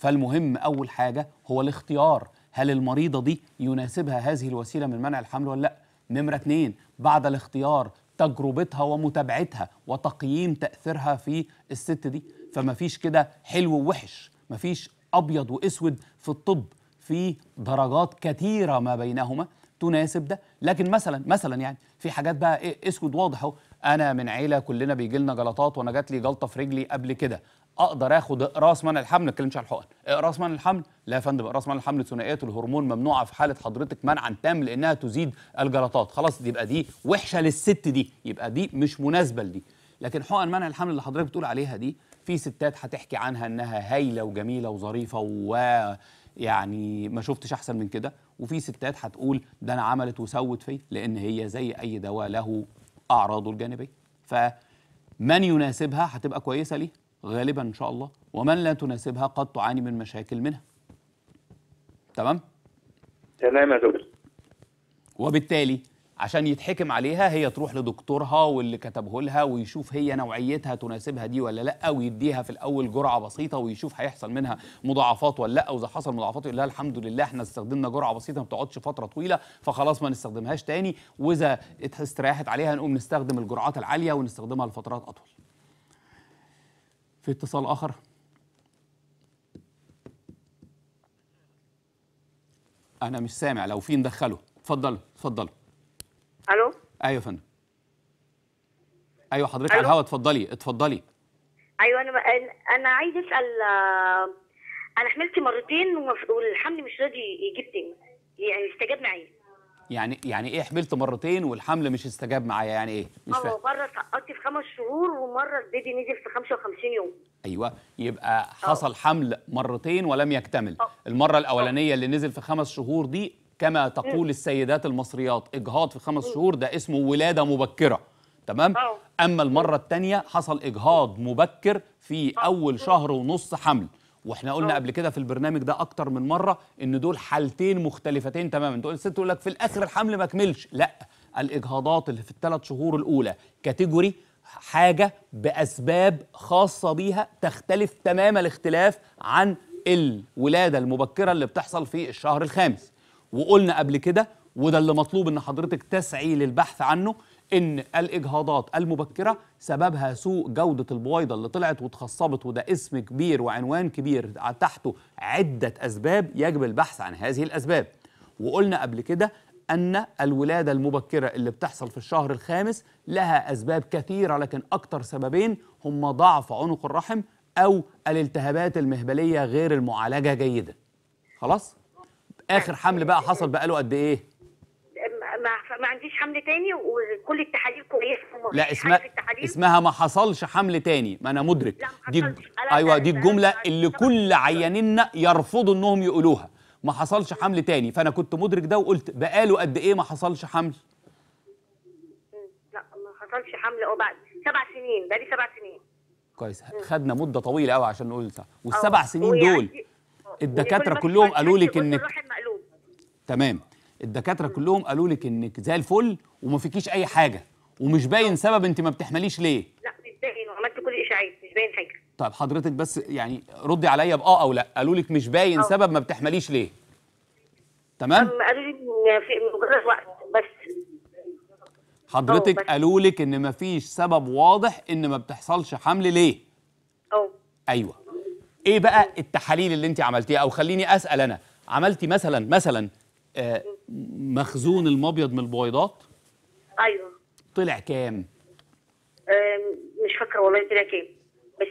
فالمهم أول حاجة هو الاختيار هل المريضة دي يناسبها هذه الوسيلة من منع الحمل ولا لا نمرة اتنين بعد الاختيار تجربتها ومتابعتها وتقييم تأثيرها في الست دي فما فيش كده حلو ووحش ما فيش أبيض وأسود في الطب في درجات كثيرة ما بينهما تناسب ده لكن مثلا مثلا يعني في حاجات بقى ايه اسود واضح اهو انا من عيله كلنا بيجي لنا جلطات وانا جات لي جلطه في رجلي قبل كده اقدر اخد اقراص منع الحمل ما اتكلمش على الحقن اقراص إيه، منع الحمل لا يا فندم اقراص منع الحمل ثنائيات الهرمون ممنوعه في حاله حضرتك منعا تام لانها تزيد الجلطات خلاص يبقى دي وحشه للست دي يبقى دي مش مناسبه لدي لكن حقن منع الحمل اللي حضرتك بتقول عليها دي في ستات هتحكي عنها انها هايله وجميله وظريفه و يعني ما شفتش احسن من كده وفي ستات هتقول ده انا عملت وسوت فيا لان هي زي اي دواء له اعراضه الجانبيه فمن يناسبها هتبقى كويسه ليه غالبا ان شاء الله ومن لا تناسبها قد تعاني من مشاكل منها تمام تمام يا دكتور وبالتالي عشان يتحكم عليها هي تروح لدكتورها واللي كتبه لها ويشوف هي نوعيتها تناسبها دي ولا لا ويديها في الاول جرعه بسيطه ويشوف هيحصل منها مضاعفات ولا لا واذا حصل مضاعفات يقول لها الحمد لله احنا استخدمنا جرعه بسيطه ما بتقعدش فتره طويله فخلاص ما نستخدمهاش تاني واذا استريحت عليها نقوم نستخدم الجرعات العاليه ونستخدمها لفترات اطول في اتصال آخر أنا مش سامع لو في ندخله اتفضل اتفضل ألو أيوة يا فندم أيوة حضرتك على الهوا اتفضلي اتفضلي أيوة أنا أنا عايز أسأل آه، أنا حملت مرتين والحمل مش راضي يجيب تاني يعني استجاب معايا يعني يعني ايه حملت مرتين والحمل مش استجاب معايا يعني ايه مش أه، فاهم مره سقطت في خمس شهور ومره البيبي نزل في 55 يوم ايوه يبقى حصل أوه. حمل مرتين ولم يكتمل أوه. المره أه. الاولانيه اللي نزل في خمس شهور دي كما تقول م. السيدات المصريات اجهاض في خمس م. شهور ده اسمه ولاده مبكره تمام أوه. اما المره الثانيه حصل اجهاض مبكر في أه. اول شهر ونص حمل واحنا قلنا اه. قبل كده في البرنامج ده اكتر من مره ان دول حالتين مختلفتين تماما تقول الست تقول لك في الاخر الحمل ما كملش لا الاجهاضات اللي في الثلاث شهور الاولى كاتيجوري حاجه باسباب خاصه بيها تختلف تمام الاختلاف عن الولاده المبكره اللي بتحصل في الشهر الخامس وقلنا قبل كده وده اللي مطلوب ان حضرتك تسعي للبحث عنه ان الاجهاضات المبكره سببها سوء جوده البويضه اللي طلعت واتخصبت وده اسم كبير وعنوان كبير تحته عده اسباب يجب البحث عن هذه الاسباب وقلنا قبل كده ان الولاده المبكره اللي بتحصل في الشهر الخامس لها اسباب كثيره لكن اكتر سببين هم ضعف عنق الرحم او الالتهابات المهبليه غير المعالجه جيدا خلاص اخر حمل بقى حصل بقاله قد ايه ما, ما عنديش حمل تاني وكل التحاليل كويسه لا اسمها اسمها ما حصلش حمل تاني ما انا مدرك لا دي ج... ايوه دي الجمله اللي كل عيانينا يرفضوا انهم يقولوها ما حصلش حمل تاني فانا كنت مدرك ده وقلت بقاله قد ايه ما حصلش حمل لا ما حصلش حمل او بعد سبع سنين بقالي سبع سنين كويس خدنا مده طويله قوي عشان نقول ده اه. والسبع سنين دول الدكاتره كلهم قالوا لك انك تمام الدكاتره كلهم قالوا لك انك زي الفل وما فيكيش اي حاجه ومش باين سبب انت ما بتحمليش ليه لا مش باين وعملت كل الاشاعات مش باين حاجه طيب حضرتك بس يعني ردي عليا باه او لا قالوا لك مش باين أوه. سبب ما بتحمليش ليه تمام قالوا لي في مجرد وقت بس حضرتك قالوا لك ان ما فيش سبب واضح ان ما بتحصلش حمل ليه اه ايوه ايه بقى التحاليل اللي انت عملتيها او خليني اسال انا عملتي مثلا مثلا آه مخزون المبيض من البويضات ايوه طلع كام مش فاكره والله طلع كام بس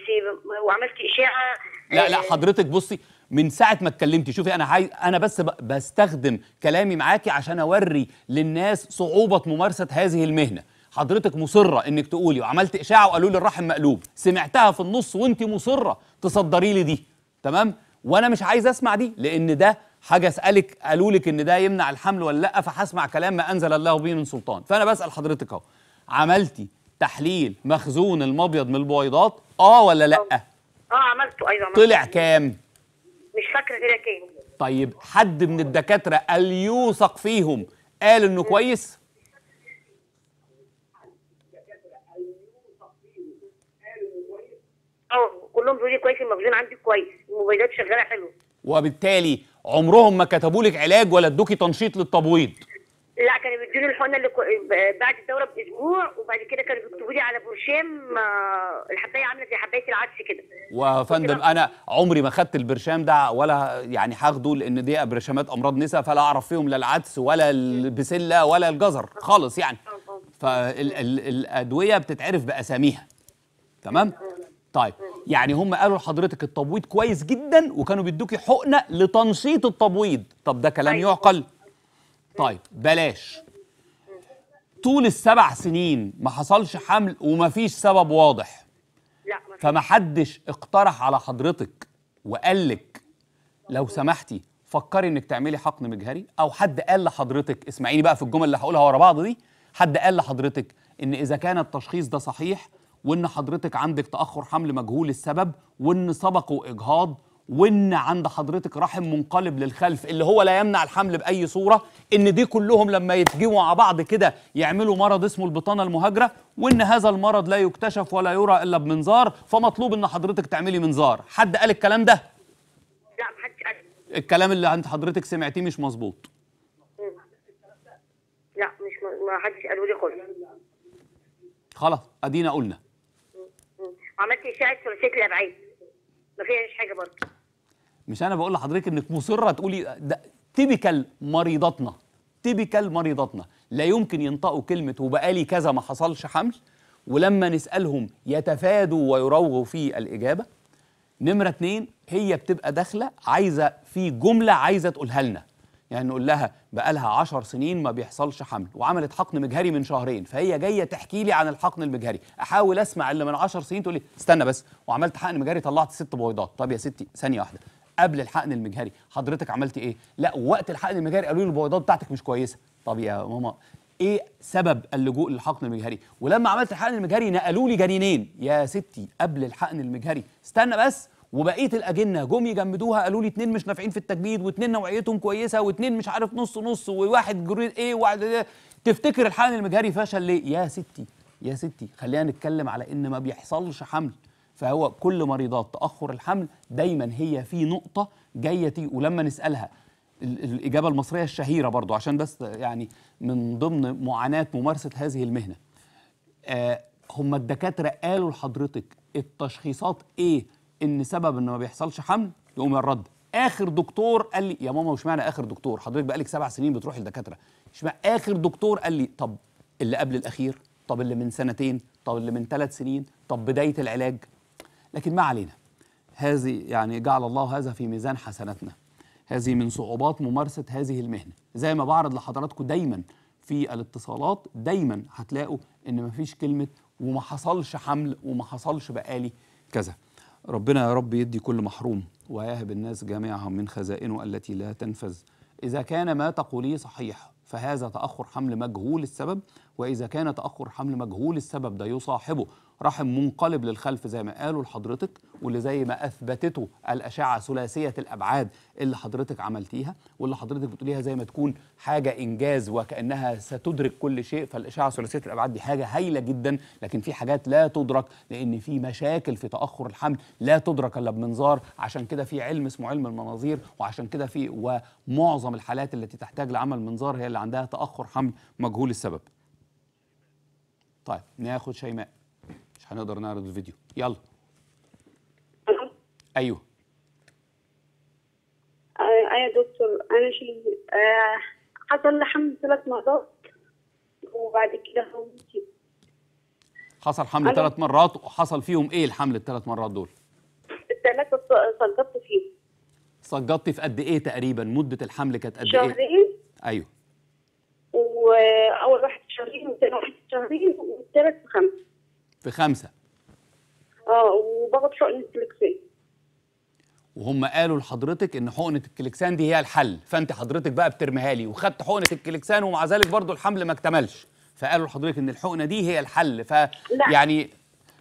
وعملت اشاعه لا لا حضرتك بصي من ساعه ما اتكلمتي شوفي انا عايز انا بس بستخدم كلامي معاكي عشان اوري للناس صعوبه ممارسه هذه المهنه حضرتك مصره انك تقولي وعملت اشاعه وقالوا لي الرحم مقلوب سمعتها في النص وانت مصره تصدري لي دي تمام وانا مش عايز اسمع دي لان ده حاجه اسالك قالوا لك ان ده يمنع الحمل ولا لا فهسمع كلام ما انزل الله به من سلطان فانا بسال حضرتك اهو عملتي تحليل مخزون المبيض من البويضات اه ولا لا اه, آه، عملته ايوه طلع كام مش فاكره طلع كام طيب حد من الدكاتره اليوثق فيهم قال انه كويس اه كلهم بيقولوا لي كويس المخزون عندي كويس الموبايلات شغاله حلو وبالتالي عمرهم ما كتبوا لك علاج ولا ادوكي تنشيط للتبويض لا كانوا بيدوني الحقنه اللي كو... بعد الدوره باسبوع وبعد كده كانوا بيكتبوا لي على برشام آه، الحبايه عامله زي حبايه العدس كده وفندم فندم انا عمري ما خدت البرشام ده ولا يعني هاخده لان دي برشامات امراض نساء فلا اعرف فيهم لا العدس ولا البسله ولا الجزر خالص يعني اه، اه. فالادويه بتتعرف باساميها تمام طيب يعني هم قالوا لحضرتك التبويض كويس جدا وكانوا بيدوكي حقنه لتنشيط التبويض طب ده كلام أيوة. يعقل طيب بلاش طول السبع سنين ما حصلش حمل وما فيش سبب واضح فما حدش اقترح على حضرتك وقال لك لو سمحتي فكري انك تعملي حقن مجهري او حد قال لحضرتك اسمعيني بقى في الجمل اللي هقولها ورا بعض دي حد قال لحضرتك ان اذا كان التشخيص ده صحيح وان حضرتك عندك تاخر حمل مجهول السبب وان سبقه اجهاض وان عند حضرتك رحم منقلب للخلف اللي هو لا يمنع الحمل باي صوره ان دي كلهم لما يتجمعوا مع بعض كده يعملوا مرض اسمه البطانه المهاجره وان هذا المرض لا يكتشف ولا يرى الا بمنظار فمطلوب ان حضرتك تعملي منظار حد قال الكلام ده لا محدش قال الكلام اللي عند حضرتك سمعتيه مش مظبوط لا مش ما حدش قالوا لي خالص خلاص ادينا قلنا وعملت اشعه ثلاثيه الابعاد ما فيهاش حاجه برضه مش انا بقول لحضرتك انك مصره تقولي ده تيبيكال مريضاتنا تيبيكال مريضاتنا لا يمكن ينطقوا كلمه وبقالي كذا ما حصلش حمل ولما نسالهم يتفادوا ويروغوا في الاجابه نمره اتنين هي بتبقى داخله عايزه في جمله عايزه تقولها لنا يعني نقول لها بقى لها 10 سنين ما بيحصلش حمل وعملت حقن مجهري من شهرين فهي جايه تحكي لي عن الحقن المجهري احاول اسمع اللي من 10 سنين تقول لي استنى بس وعملت حقن مجهري طلعت ست بويضات طب يا ستي ثانيه واحده قبل الحقن المجهري حضرتك عملت ايه لا وقت الحقن المجهري قالوا لي البويضات بتاعتك مش كويسه طب يا ماما ايه سبب اللجوء للحقن المجهري ولما عملت الحقن المجهري نقلوا لي جنينين يا ستي قبل الحقن المجهري استنى بس وبقيه الاجنه جم يجمدوها قالوا لي اثنين مش نافعين في التجميد واثنين نوعيتهم كويسه واثنين مش عارف نص نص وواحد جريد ايه وواحد تفتكر الحقن المجهري فشل ليه يا ستي يا ستي خلينا نتكلم على ان ما بيحصلش حمل فهو كل مريضات تاخر الحمل دايما هي في نقطه جايه ولما نسالها الاجابه المصريه الشهيره برضو عشان بس يعني من ضمن معاناه ممارسه هذه المهنه آه هم الدكاتره قالوا لحضرتك التشخيصات ايه ان سبب ان ما بيحصلش حمل يقوم الرد اخر دكتور قال لي يا ماما واشمعنى اخر دكتور حضرتك بقالك سبع سنين بتروح مش اشمعنى اخر دكتور قال لي طب اللي قبل الاخير طب اللي من سنتين طب اللي من ثلاث سنين طب بدايه العلاج لكن ما علينا هذه يعني جعل الله هذا في ميزان حسناتنا هذه من صعوبات ممارسه هذه المهنه زي ما بعرض لحضراتكم دايما في الاتصالات دايما هتلاقوا ان مفيش كلمه وما حصلش حمل وما حصلش بقالي كذا ربنا يا رب يدي كل محروم ويهب الناس جميعهم من خزائنه التي لا تنفذ إذا كان ما تقوليه صحيح فهذا تأخر حمل مجهول السبب وإذا كان تأخر حمل مجهول السبب ده يصاحبه رحم منقلب للخلف زي ما قالوا لحضرتك واللي زي ما اثبتته الاشعه ثلاثيه الابعاد اللي حضرتك عملتيها واللي حضرتك بتقوليها زي ما تكون حاجه انجاز وكانها ستدرك كل شيء فالاشعه ثلاثيه الابعاد دي حاجه هايله جدا لكن في حاجات لا تدرك لان في مشاكل في تاخر الحمل لا تدرك الا بمنظار عشان كده في علم اسمه علم المناظير وعشان كده في ومعظم الحالات التي تحتاج لعمل منظار هي اللي عندها تاخر حمل مجهول السبب طيب ناخد شيماء هنقدر نعرض الفيديو يلا ايوه آه،, آه يا دكتور انا شيء آه حصل لي حمل ثلاث مرات وبعد كده حصل حمل ثلاث مرات وحصل فيهم ايه الحمل الثلاث مرات دول؟ الثلاثه سقطت فيهم سقطت في قد ايه تقريبا مده الحمل كانت قد ايه؟ شهرين ايوه واول واحد شهرين وثاني واحد شهرين والثالث في خمسه في خمسه اه وباخد حقنه الكليكسان وهم قالوا لحضرتك ان حقنه الكليكسان دي هي الحل فانت حضرتك بقى بترميها لي وخدت حقنه الكليكسان ومع ذلك برضو الحمل ما اكتملش فقالوا لحضرتك ان الحقنه دي هي الحل ف يعني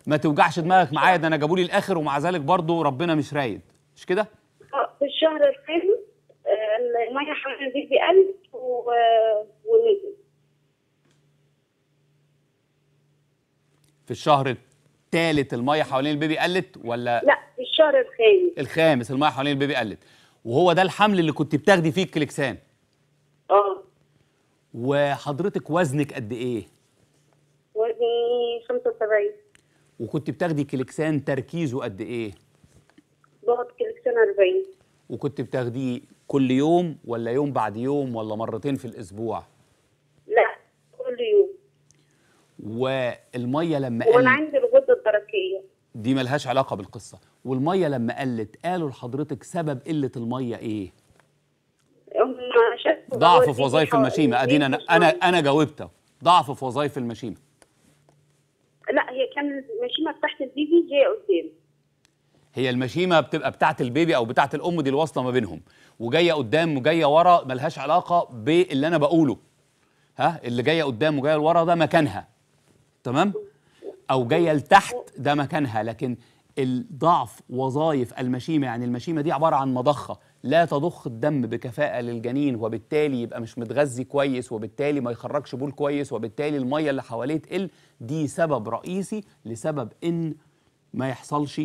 ما توجعش دماغك معايا ده انا جابوا لي الاخر ومع ذلك برضو ربنا مش رايد مش كده؟ اه في الشهر الخامس آه، الميه حوالي بيقل آه، ونزل في الشهر الثالث الميه حوالين البيبي قلت ولا لا في الشهر الخامس الخامس الميه حوالين البيبي قلت وهو ده الحمل اللي كنت بتاخدي فيه الكليكسان اه وحضرتك وزنك قد ايه وزني 75 وكنت بتاخدي كليكسان تركيزه قد ايه باخد كليكسان 40 وكنت بتاخديه كل يوم ولا يوم بعد يوم ولا مرتين في الاسبوع والميه لما قلت وانا عندي الغده الدرقيه دي ملهاش علاقه بالقصه والميه لما قلت قالوا لحضرتك سبب قله الميه ايه ضعف في وظائف المشيمه ادينا انا انا, أنا جاوبت ضعف في وظائف المشيمه لا هي كان المشيمه بتاعت البيبي جايه قدام هي المشيمه بتبقى بتاعه البيبي او بتاعه الام دي الواصله ما بينهم وجايه قدام وجايه ورا ملهاش علاقه باللي انا بقوله ها اللي جايه قدام وجايه لورا ده مكانها تمام او جايه لتحت ده مكانها لكن الضعف وظائف المشيمه يعني المشيمه دي عباره عن مضخه لا تضخ الدم بكفاءه للجنين وبالتالي يبقى مش متغذي كويس وبالتالي ما يخرجش بول كويس وبالتالي الميه اللي حواليه تقل دي سبب رئيسي لسبب ان ما يحصلش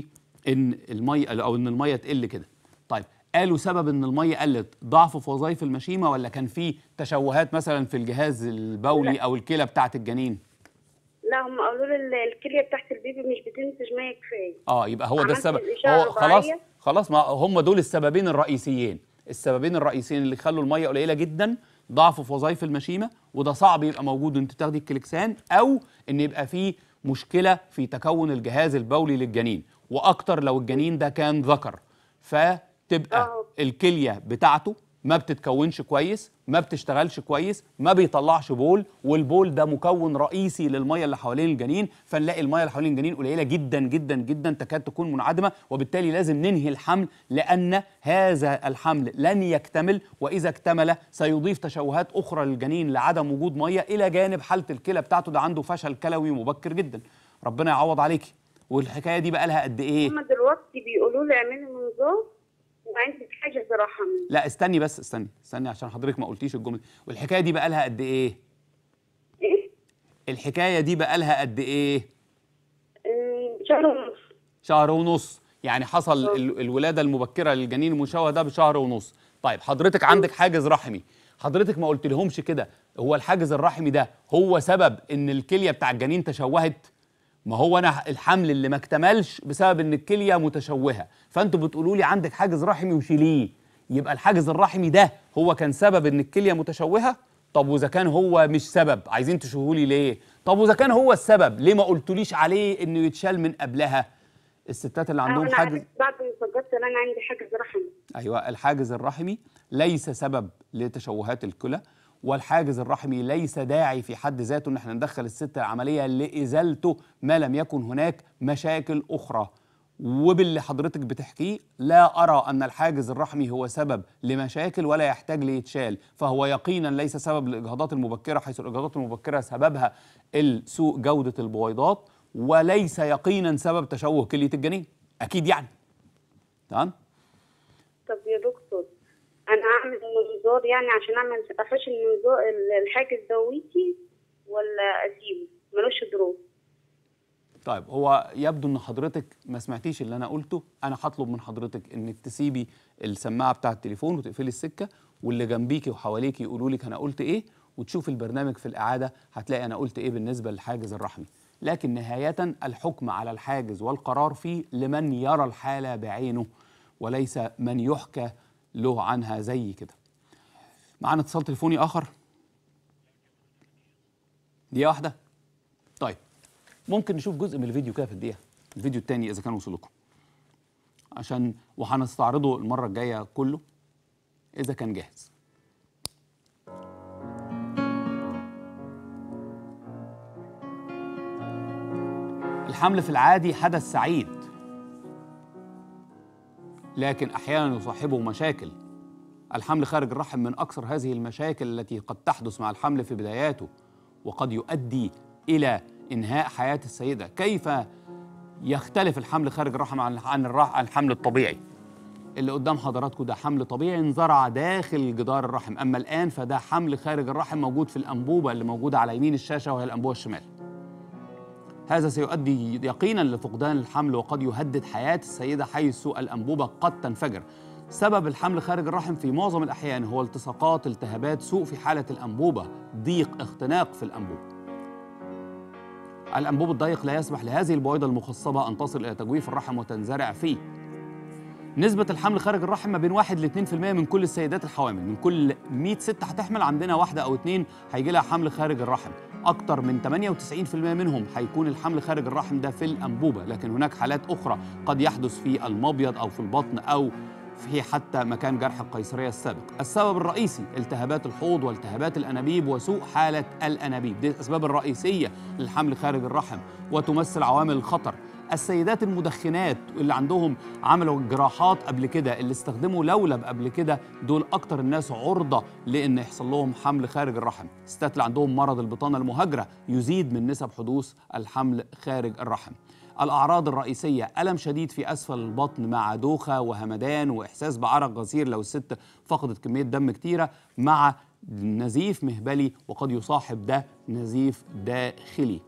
ان الميه او ان الميه تقل كده طيب قالوا سبب ان الميه قلت ضعف في وظائف المشيمه ولا كان في تشوهات مثلا في الجهاز البولي او الكلى بتاعه الجنين لا هم قالوا لي الكليه بتاعت البيبي مش بتنتج ميه كفايه اه يبقى هو ده السبب هو خلاص خلاص ما هم دول السببين الرئيسيين السببين الرئيسيين اللي خلوا الميه قليله جدا ضعف في وظائف المشيمه وده صعب يبقى موجود وانت بتاخدي الكليكسان او ان يبقى في مشكله في تكون الجهاز البولي للجنين واكتر لو الجنين ده كان ذكر فتبقى آه. الكليه بتاعته ما بتتكونش كويس ما بتشتغلش كويس ما بيطلعش بول والبول ده مكون رئيسي للميه اللي حوالين الجنين فنلاقي الميه اللي حوالين الجنين قليله جدا جدا جدا تكاد تكون منعدمه وبالتالي لازم ننهي الحمل لان هذا الحمل لن يكتمل واذا اكتمل سيضيف تشوهات اخرى للجنين لعدم وجود ميه الى جانب حاله الكلى بتاعته ده عنده فشل كلوي مبكر جدا ربنا يعوض عليكي والحكايه دي بقى لها قد ايه؟ هم دلوقتي بيقولوا لي اعملي منظار عندي حاجه صراحه لا استني بس استني استني عشان حضرتك ما قلتيش الجمله والحكايه دي بقى لها قد ايه ايه الحكايه دي بقى لها قد ايه شهر ونص شهر ونص يعني حصل أوه. الولاده المبكره للجنين المشوه ده بشهر ونص طيب حضرتك عندك حاجز رحمي حضرتك ما قلت لهمش كده هو الحاجز الرحمي ده هو سبب ان الكليه بتاع الجنين تشوهت ما هو انا الحمل اللي ما اكتملش بسبب ان الكليه متشوهه فانتوا بتقولوا لي عندك حاجز رحمي وشيليه يبقى الحاجز الرحمي ده هو كان سبب ان الكليه متشوهه طب واذا كان هو مش سبب عايزين تشوهوا لي ليه طب واذا كان هو السبب ليه ما قلتوليش عليه انه يتشال من قبلها الستات اللي عندهم حاجز بعد ما فقدت انا عندي حاجز رحمي ايوه الحاجز الرحمي ليس سبب لتشوهات الكلى والحاجز الرحمي ليس داعي في حد ذاته ان احنا ندخل الست العمليه لازالته ما لم يكن هناك مشاكل اخرى وباللي حضرتك بتحكيه لا أرى أن الحاجز الرحمي هو سبب لمشاكل ولا يحتاج ليتشال فهو يقينا ليس سبب للإجهاضات المبكرة حيث الإجهاضات المبكرة سببها سوء جودة البويضات وليس يقينا سبب تشوه كلية الجنين أكيد يعني تمام طب يا دكتور أنا أعمل منظار يعني عشان أعمل ما فتحوش الحاجز دويتي ولا أسيبه ملوش ضرورة طيب هو يبدو ان حضرتك ما سمعتيش اللي انا قلته انا هطلب من حضرتك انك تسيبي السماعه بتاع التليفون وتقفلي السكه واللي جنبيكي وحواليكي يقولوا لك انا قلت ايه وتشوف البرنامج في الاعاده هتلاقي انا قلت ايه بالنسبه للحاجز الرحمي لكن نهايه الحكم على الحاجز والقرار فيه لمن يرى الحاله بعينه وليس من يحكى له عنها زي كده معانا اتصال تليفوني اخر دقيقه واحده طيب ممكن نشوف جزء من الفيديو كده في الدقيقه الفيديو الثاني اذا كان وصل لكم عشان وهنستعرضه المره الجايه كله اذا كان جاهز الحمل في العادي حدث سعيد لكن احيانا يصاحبه مشاكل الحمل خارج الرحم من اكثر هذه المشاكل التي قد تحدث مع الحمل في بداياته وقد يؤدي الى إنهاء حياة السيدة كيف يختلف الحمل خارج الرحم عن الحمل الطبيعي اللي قدام حضراتكم ده حمل طبيعي انزرع داخل جدار الرحم اما الان فده حمل خارج الرحم موجود في الانبوبه اللي موجوده على يمين الشاشه وهي الانبوبه الشمال هذا سيؤدي يقينا لفقدان الحمل وقد يهدد حياه السيده حيث الانبوبه قد تنفجر سبب الحمل خارج الرحم في معظم الاحيان هو التصاقات التهابات سوء في حاله الانبوبه ضيق اختناق في الانبوبه الأنبوب الضيق لا يسمح لهذه البويضة المخصبة أن تصل إلى تجويف الرحم وتنزرع فيه نسبة الحمل خارج الرحم ما بين 1 ل 2% من كل السيدات الحوامل من كل 100 ست هتحمل عندنا واحدة أو اتنين هيجي لها حمل خارج الرحم أكثر من 98% منهم هيكون الحمل خارج الرحم ده في الأنبوبة لكن هناك حالات أخرى قد يحدث في المبيض أو في البطن أو في حتى مكان جرح القيصرية السابق السبب الرئيسي التهابات الحوض والتهابات الأنابيب وسوء حالة الأنابيب دي الأسباب الرئيسية للحمل خارج الرحم وتمثل عوامل الخطر السيدات المدخنات اللي عندهم عملوا جراحات قبل كده اللي استخدموا لولب قبل كده دول اكتر الناس عرضه لان يحصل لهم حمل خارج الرحم الستات اللي عندهم مرض البطانه المهاجره يزيد من نسب حدوث الحمل خارج الرحم الأعراض الرئيسية ألم شديد في أسفل البطن مع دوخة وهمدان وإحساس بعرق غزير لو الست فقدت كمية دم كتيرة مع نزيف مهبلي وقد يصاحب ده نزيف داخلي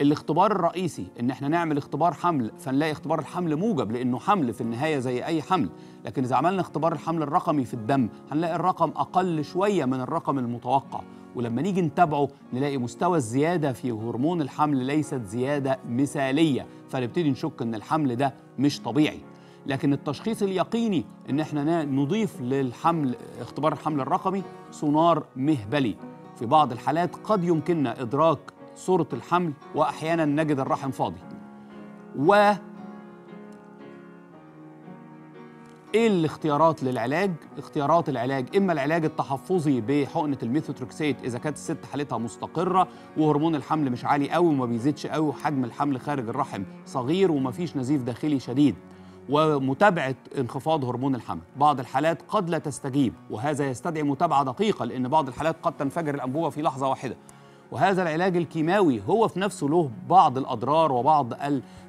الاختبار الرئيسي ان احنا نعمل اختبار حمل فنلاقي اختبار الحمل موجب لانه حمل في النهايه زي اي حمل لكن اذا عملنا اختبار الحمل الرقمي في الدم هنلاقي الرقم اقل شويه من الرقم المتوقع ولما نيجي نتابعه نلاقي مستوى الزيادة في هرمون الحمل ليست زيادة مثالية فنبتدي نشك إن الحمل ده مش طبيعي لكن التشخيص اليقيني إن احنا نضيف للحمل اختبار الحمل الرقمي سونار مهبلي في بعض الحالات قد يمكننا إدراك صورة الحمل وأحيانا نجد الرحم فاضي و ايه الاختيارات للعلاج؟ اختيارات العلاج اما العلاج التحفظي بحقنه الميثوتركسيت اذا كانت الست حالتها مستقره وهرمون الحمل مش عالي قوي وما بيزيدش قوي وحجم الحمل خارج الرحم صغير ومفيش نزيف داخلي شديد ومتابعه انخفاض هرمون الحمل، بعض الحالات قد لا تستجيب وهذا يستدعي متابعه دقيقه لان بعض الحالات قد تنفجر الانبوبه في لحظه واحده. وهذا العلاج الكيماوي هو في نفسه له بعض الأضرار وبعض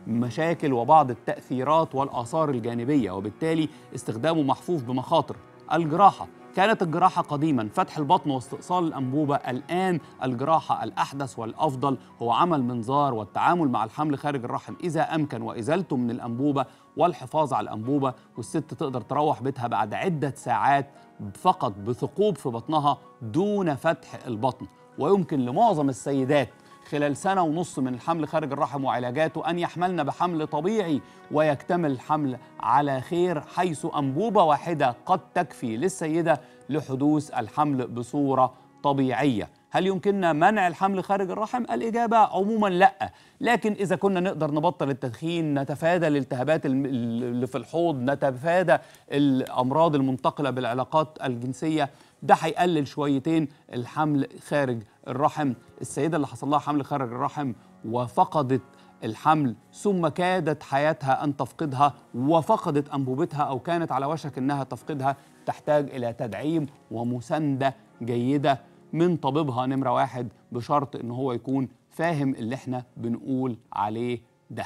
المشاكل وبعض التأثيرات والآثار الجانبية وبالتالي استخدامه محفوف بمخاطر الجراحة كانت الجراحة قديما فتح البطن واستئصال الأنبوبة الآن الجراحة الأحدث والأفضل هو عمل منظار والتعامل مع الحمل خارج الرحم إذا أمكن وإزالته من الأنبوبة والحفاظ على الأنبوبة والست تقدر تروح بيتها بعد عدة ساعات فقط بثقوب في بطنها دون فتح البطن ويمكن لمعظم السيدات خلال سنة ونص من الحمل خارج الرحم وعلاجاته أن يحملن بحمل طبيعي ويكتمل الحمل على خير حيث أنبوبة واحدة قد تكفي للسيدة لحدوث الحمل بصورة طبيعية هل يمكننا منع الحمل خارج الرحم؟ الإجابة عموما لا لكن إذا كنا نقدر نبطل التدخين نتفادى الالتهابات اللي في الحوض نتفادى الأمراض المنتقلة بالعلاقات الجنسية ده هيقلل شويتين الحمل خارج الرحم السيدة اللي حصل لها حمل خارج الرحم وفقدت الحمل ثم كادت حياتها أن تفقدها وفقدت أنبوبتها أو كانت على وشك أنها تفقدها تحتاج إلى تدعيم ومساندة جيدة من طبيبها نمرة واحد بشرط أن هو يكون فاهم اللي احنا بنقول عليه ده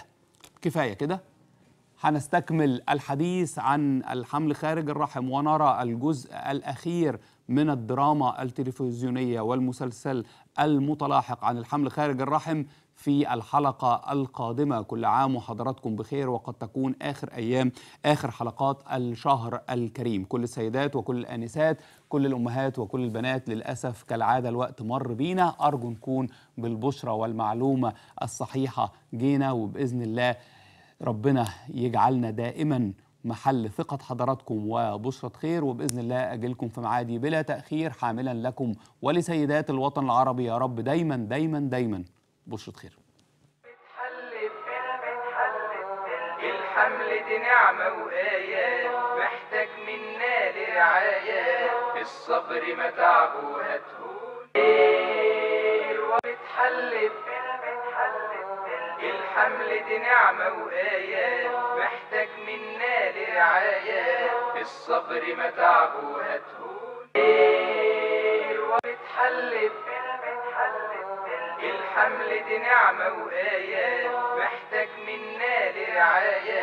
كفاية كده هنستكمل الحديث عن الحمل خارج الرحم ونرى الجزء الأخير من الدراما التلفزيونية والمسلسل المتلاحق عن الحمل خارج الرحم في الحلقة القادمة كل عام وحضراتكم بخير وقد تكون آخر أيام آخر حلقات الشهر الكريم كل السيدات وكل الآنسات كل الأمهات وكل البنات للأسف كالعادة الوقت مر بينا أرجو نكون بالبشرة والمعلومة الصحيحة جينا وبإذن الله ربنا يجعلنا دائماً محل ثقة حضراتكم وبشرة خير وبإذن الله أجلكم في معادي بلا تأخير حاملا لكم ولسيدات الوطن العربي يا رب دايما دايما دايما بشرة خير الحمل دي نعمة وآيات محتاج منا لرعاية الصبر ما متعب وهتهون وبتحل بقى الحمل دي نعمة وآية محتاج منا لرعاية الصبر ما تعبه إيه، هتهون الحمل دي نعمة وآية محتاج منا لرعاية